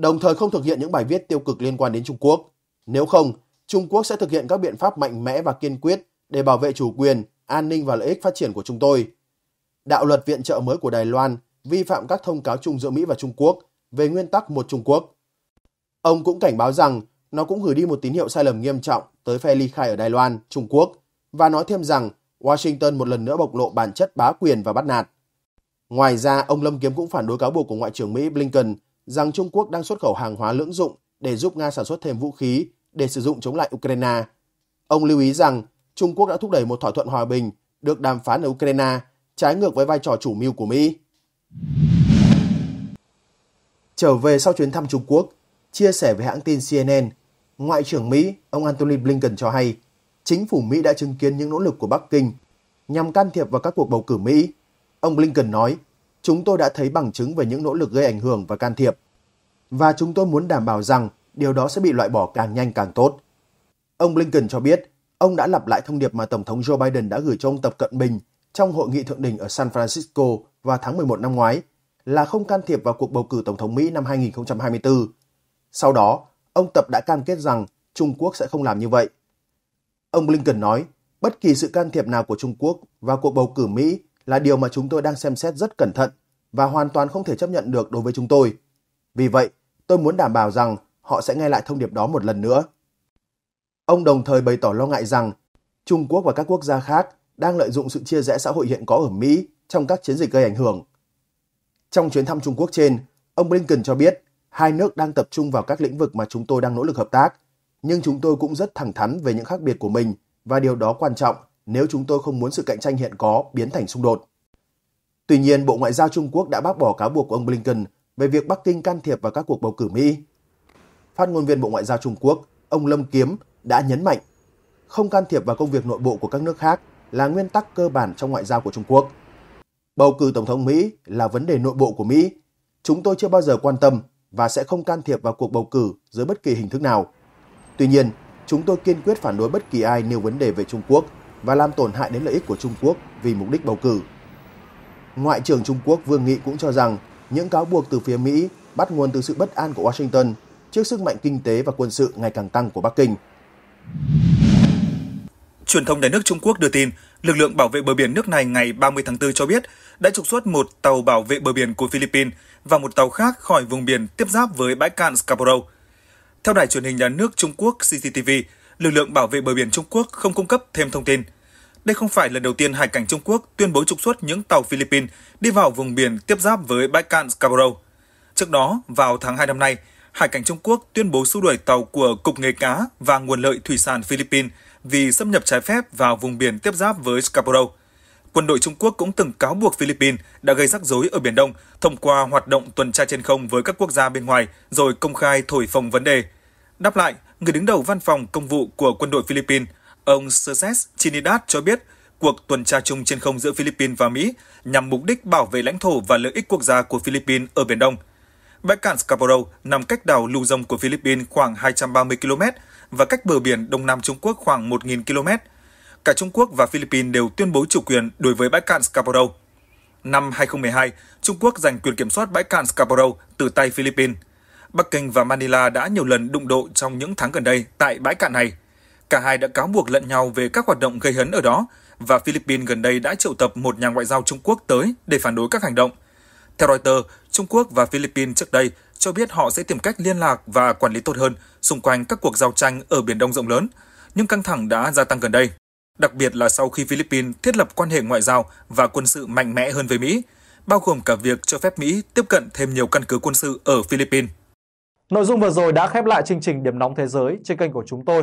đồng thời không thực hiện những bài viết tiêu cực liên quan đến Trung Quốc. Nếu không, Trung Quốc sẽ thực hiện các biện pháp mạnh mẽ và kiên quyết để bảo vệ chủ quyền, an ninh và lợi ích phát triển của chúng tôi. Đạo luật viện trợ mới của Đài Loan vi phạm các thông cáo chung giữa Mỹ và Trung Quốc về nguyên tắc một Trung Quốc. Ông cũng cảnh báo rằng nó cũng gửi đi một tín hiệu sai lầm nghiêm trọng tới phe ly khai ở Đài Loan, Trung Quốc và nói thêm rằng Washington một lần nữa bộc lộ bản chất bá quyền và bắt nạt. Ngoài ra, ông Lâm Kiếm cũng phản đối cáo buộc của Ngoại trưởng Mỹ Blinken rằng Trung Quốc đang xuất khẩu hàng hóa lưỡng dụng để giúp Nga sản xuất thêm vũ khí để sử dụng chống lại Ukraine. Ông lưu ý rằng Trung Quốc đã thúc đẩy một thỏa thuận hòa bình được đàm phán ở Ukraine trái ngược với vai trò chủ mưu của Mỹ. Trở về sau chuyến thăm Trung Quốc, chia sẻ với hãng tin CNN, Ngoại trưởng Mỹ ông Antony Blinken cho hay chính phủ Mỹ đã chứng kiến những nỗ lực của Bắc Kinh nhằm can thiệp vào các cuộc bầu cử Mỹ. Ông Blinken nói chúng tôi đã thấy bằng chứng về những nỗ lực gây ảnh hưởng và can thiệp. Và chúng tôi muốn đảm bảo rằng điều đó sẽ bị loại bỏ càng nhanh càng tốt. Ông Blinken cho biết, ông đã lặp lại thông điệp mà Tổng thống Joe Biden đã gửi cho ông Tập Cận Bình trong hội nghị thượng đỉnh ở San Francisco vào tháng 11 năm ngoái là không can thiệp vào cuộc bầu cử Tổng thống Mỹ năm 2024. Sau đó, ông Tập đã cam kết rằng Trung Quốc sẽ không làm như vậy. Ông Blinken nói, bất kỳ sự can thiệp nào của Trung Quốc vào cuộc bầu cử Mỹ là điều mà chúng tôi đang xem xét rất cẩn thận và hoàn toàn không thể chấp nhận được đối với chúng tôi. Vì vậy, tôi muốn đảm bảo rằng họ sẽ nghe lại thông điệp đó một lần nữa. Ông đồng thời bày tỏ lo ngại rằng Trung Quốc và các quốc gia khác đang lợi dụng sự chia rẽ xã hội hiện có ở Mỹ trong các chiến dịch gây ảnh hưởng. Trong chuyến thăm Trung Quốc trên, ông Blinken cho biết hai nước đang tập trung vào các lĩnh vực mà chúng tôi đang nỗ lực hợp tác, nhưng chúng tôi cũng rất thẳng thắn về những khác biệt của mình và điều đó quan trọng nếu chúng tôi không muốn sự cạnh tranh hiện có biến thành xung đột. Tuy nhiên, Bộ Ngoại giao Trung Quốc đã bác bỏ cáo buộc của ông Blinken về việc Bắc Kinh can thiệp vào các cuộc bầu cử Mỹ. Phát ngôn viên Bộ Ngoại giao Trung Quốc, ông Lâm Kiếm đã nhấn mạnh không can thiệp vào công việc nội bộ của các nước khác là nguyên tắc cơ bản trong ngoại giao của Trung Quốc. Bầu cử tổng thống Mỹ là vấn đề nội bộ của Mỹ. Chúng tôi chưa bao giờ quan tâm và sẽ không can thiệp vào cuộc bầu cử dưới bất kỳ hình thức nào. Tuy nhiên, chúng tôi kiên quyết phản đối bất kỳ ai nêu vấn đề về Trung Quốc và làm tổn hại đến lợi ích của Trung Quốc vì mục đích bầu cử. Ngoại trưởng Trung Quốc Vương Nghị cũng cho rằng những cáo buộc từ phía Mỹ bắt nguồn từ sự bất an của Washington trước sức mạnh kinh tế và quân sự ngày càng tăng của Bắc Kinh. Truyền thông nhà nước Trung Quốc đưa tin, lực lượng bảo vệ bờ biển nước này ngày 30 tháng 4 cho biết đã trục xuất một tàu bảo vệ bờ biển của Philippines và một tàu khác khỏi vùng biển tiếp giáp với bãi cạn Scarborough. Theo đài truyền hình nhà nước Trung Quốc CCTV, lực lượng bảo vệ bờ biển Trung Quốc không cung cấp thêm thông tin. Đây không phải lần đầu tiên Hải cảnh Trung Quốc tuyên bố trục xuất những tàu Philippines đi vào vùng biển tiếp giáp với bãi cạn Scarborough. Trước đó, vào tháng 2 năm nay, Hải cảnh Trung Quốc tuyên bố xua đuổi tàu của Cục Nghề Cá và Nguồn lợi Thủy sản Philippines vì xâm nhập trái phép vào vùng biển tiếp giáp với Scarborough. Quân đội Trung Quốc cũng từng cáo buộc Philippines đã gây rắc rối ở Biển Đông thông qua hoạt động tuần tra trên không với các quốc gia bên ngoài rồi công khai thổi phồng vấn đề. Đáp lại, người đứng đầu văn phòng công vụ của quân đội Philippines Ông Serses Trinidad cho biết cuộc tuần tra chung trên không giữa Philippines và Mỹ nhằm mục đích bảo vệ lãnh thổ và lợi ích quốc gia của Philippines ở Biển Đông. Bãi cạn Scarborough nằm cách đảo Luzon của Philippines khoảng 230 km và cách bờ biển Đông Nam Trung Quốc khoảng 1.000 km. Cả Trung Quốc và Philippines đều tuyên bố chủ quyền đối với bãi cạn Scarborough. Năm 2012, Trung Quốc giành quyền kiểm soát bãi cạn Scarborough từ tay Philippines. Bắc Kinh và Manila đã nhiều lần đụng độ trong những tháng gần đây tại bãi cạn này. Cả hai đã cáo buộc lẫn nhau về các hoạt động gây hấn ở đó và Philippines gần đây đã triệu tập một nhà ngoại giao Trung Quốc tới để phản đối các hành động. Theo Reuters, Trung Quốc và Philippines trước đây cho biết họ sẽ tìm cách liên lạc và quản lý tốt hơn xung quanh các cuộc giao tranh ở Biển Đông rộng lớn, nhưng căng thẳng đã gia tăng gần đây, đặc biệt là sau khi Philippines thiết lập quan hệ ngoại giao và quân sự mạnh mẽ hơn với Mỹ, bao gồm cả việc cho phép Mỹ tiếp cận thêm nhiều căn cứ quân sự ở Philippines. Nội dung vừa rồi đã khép lại chương trình Điểm nóng thế giới trên kênh của chúng tôi.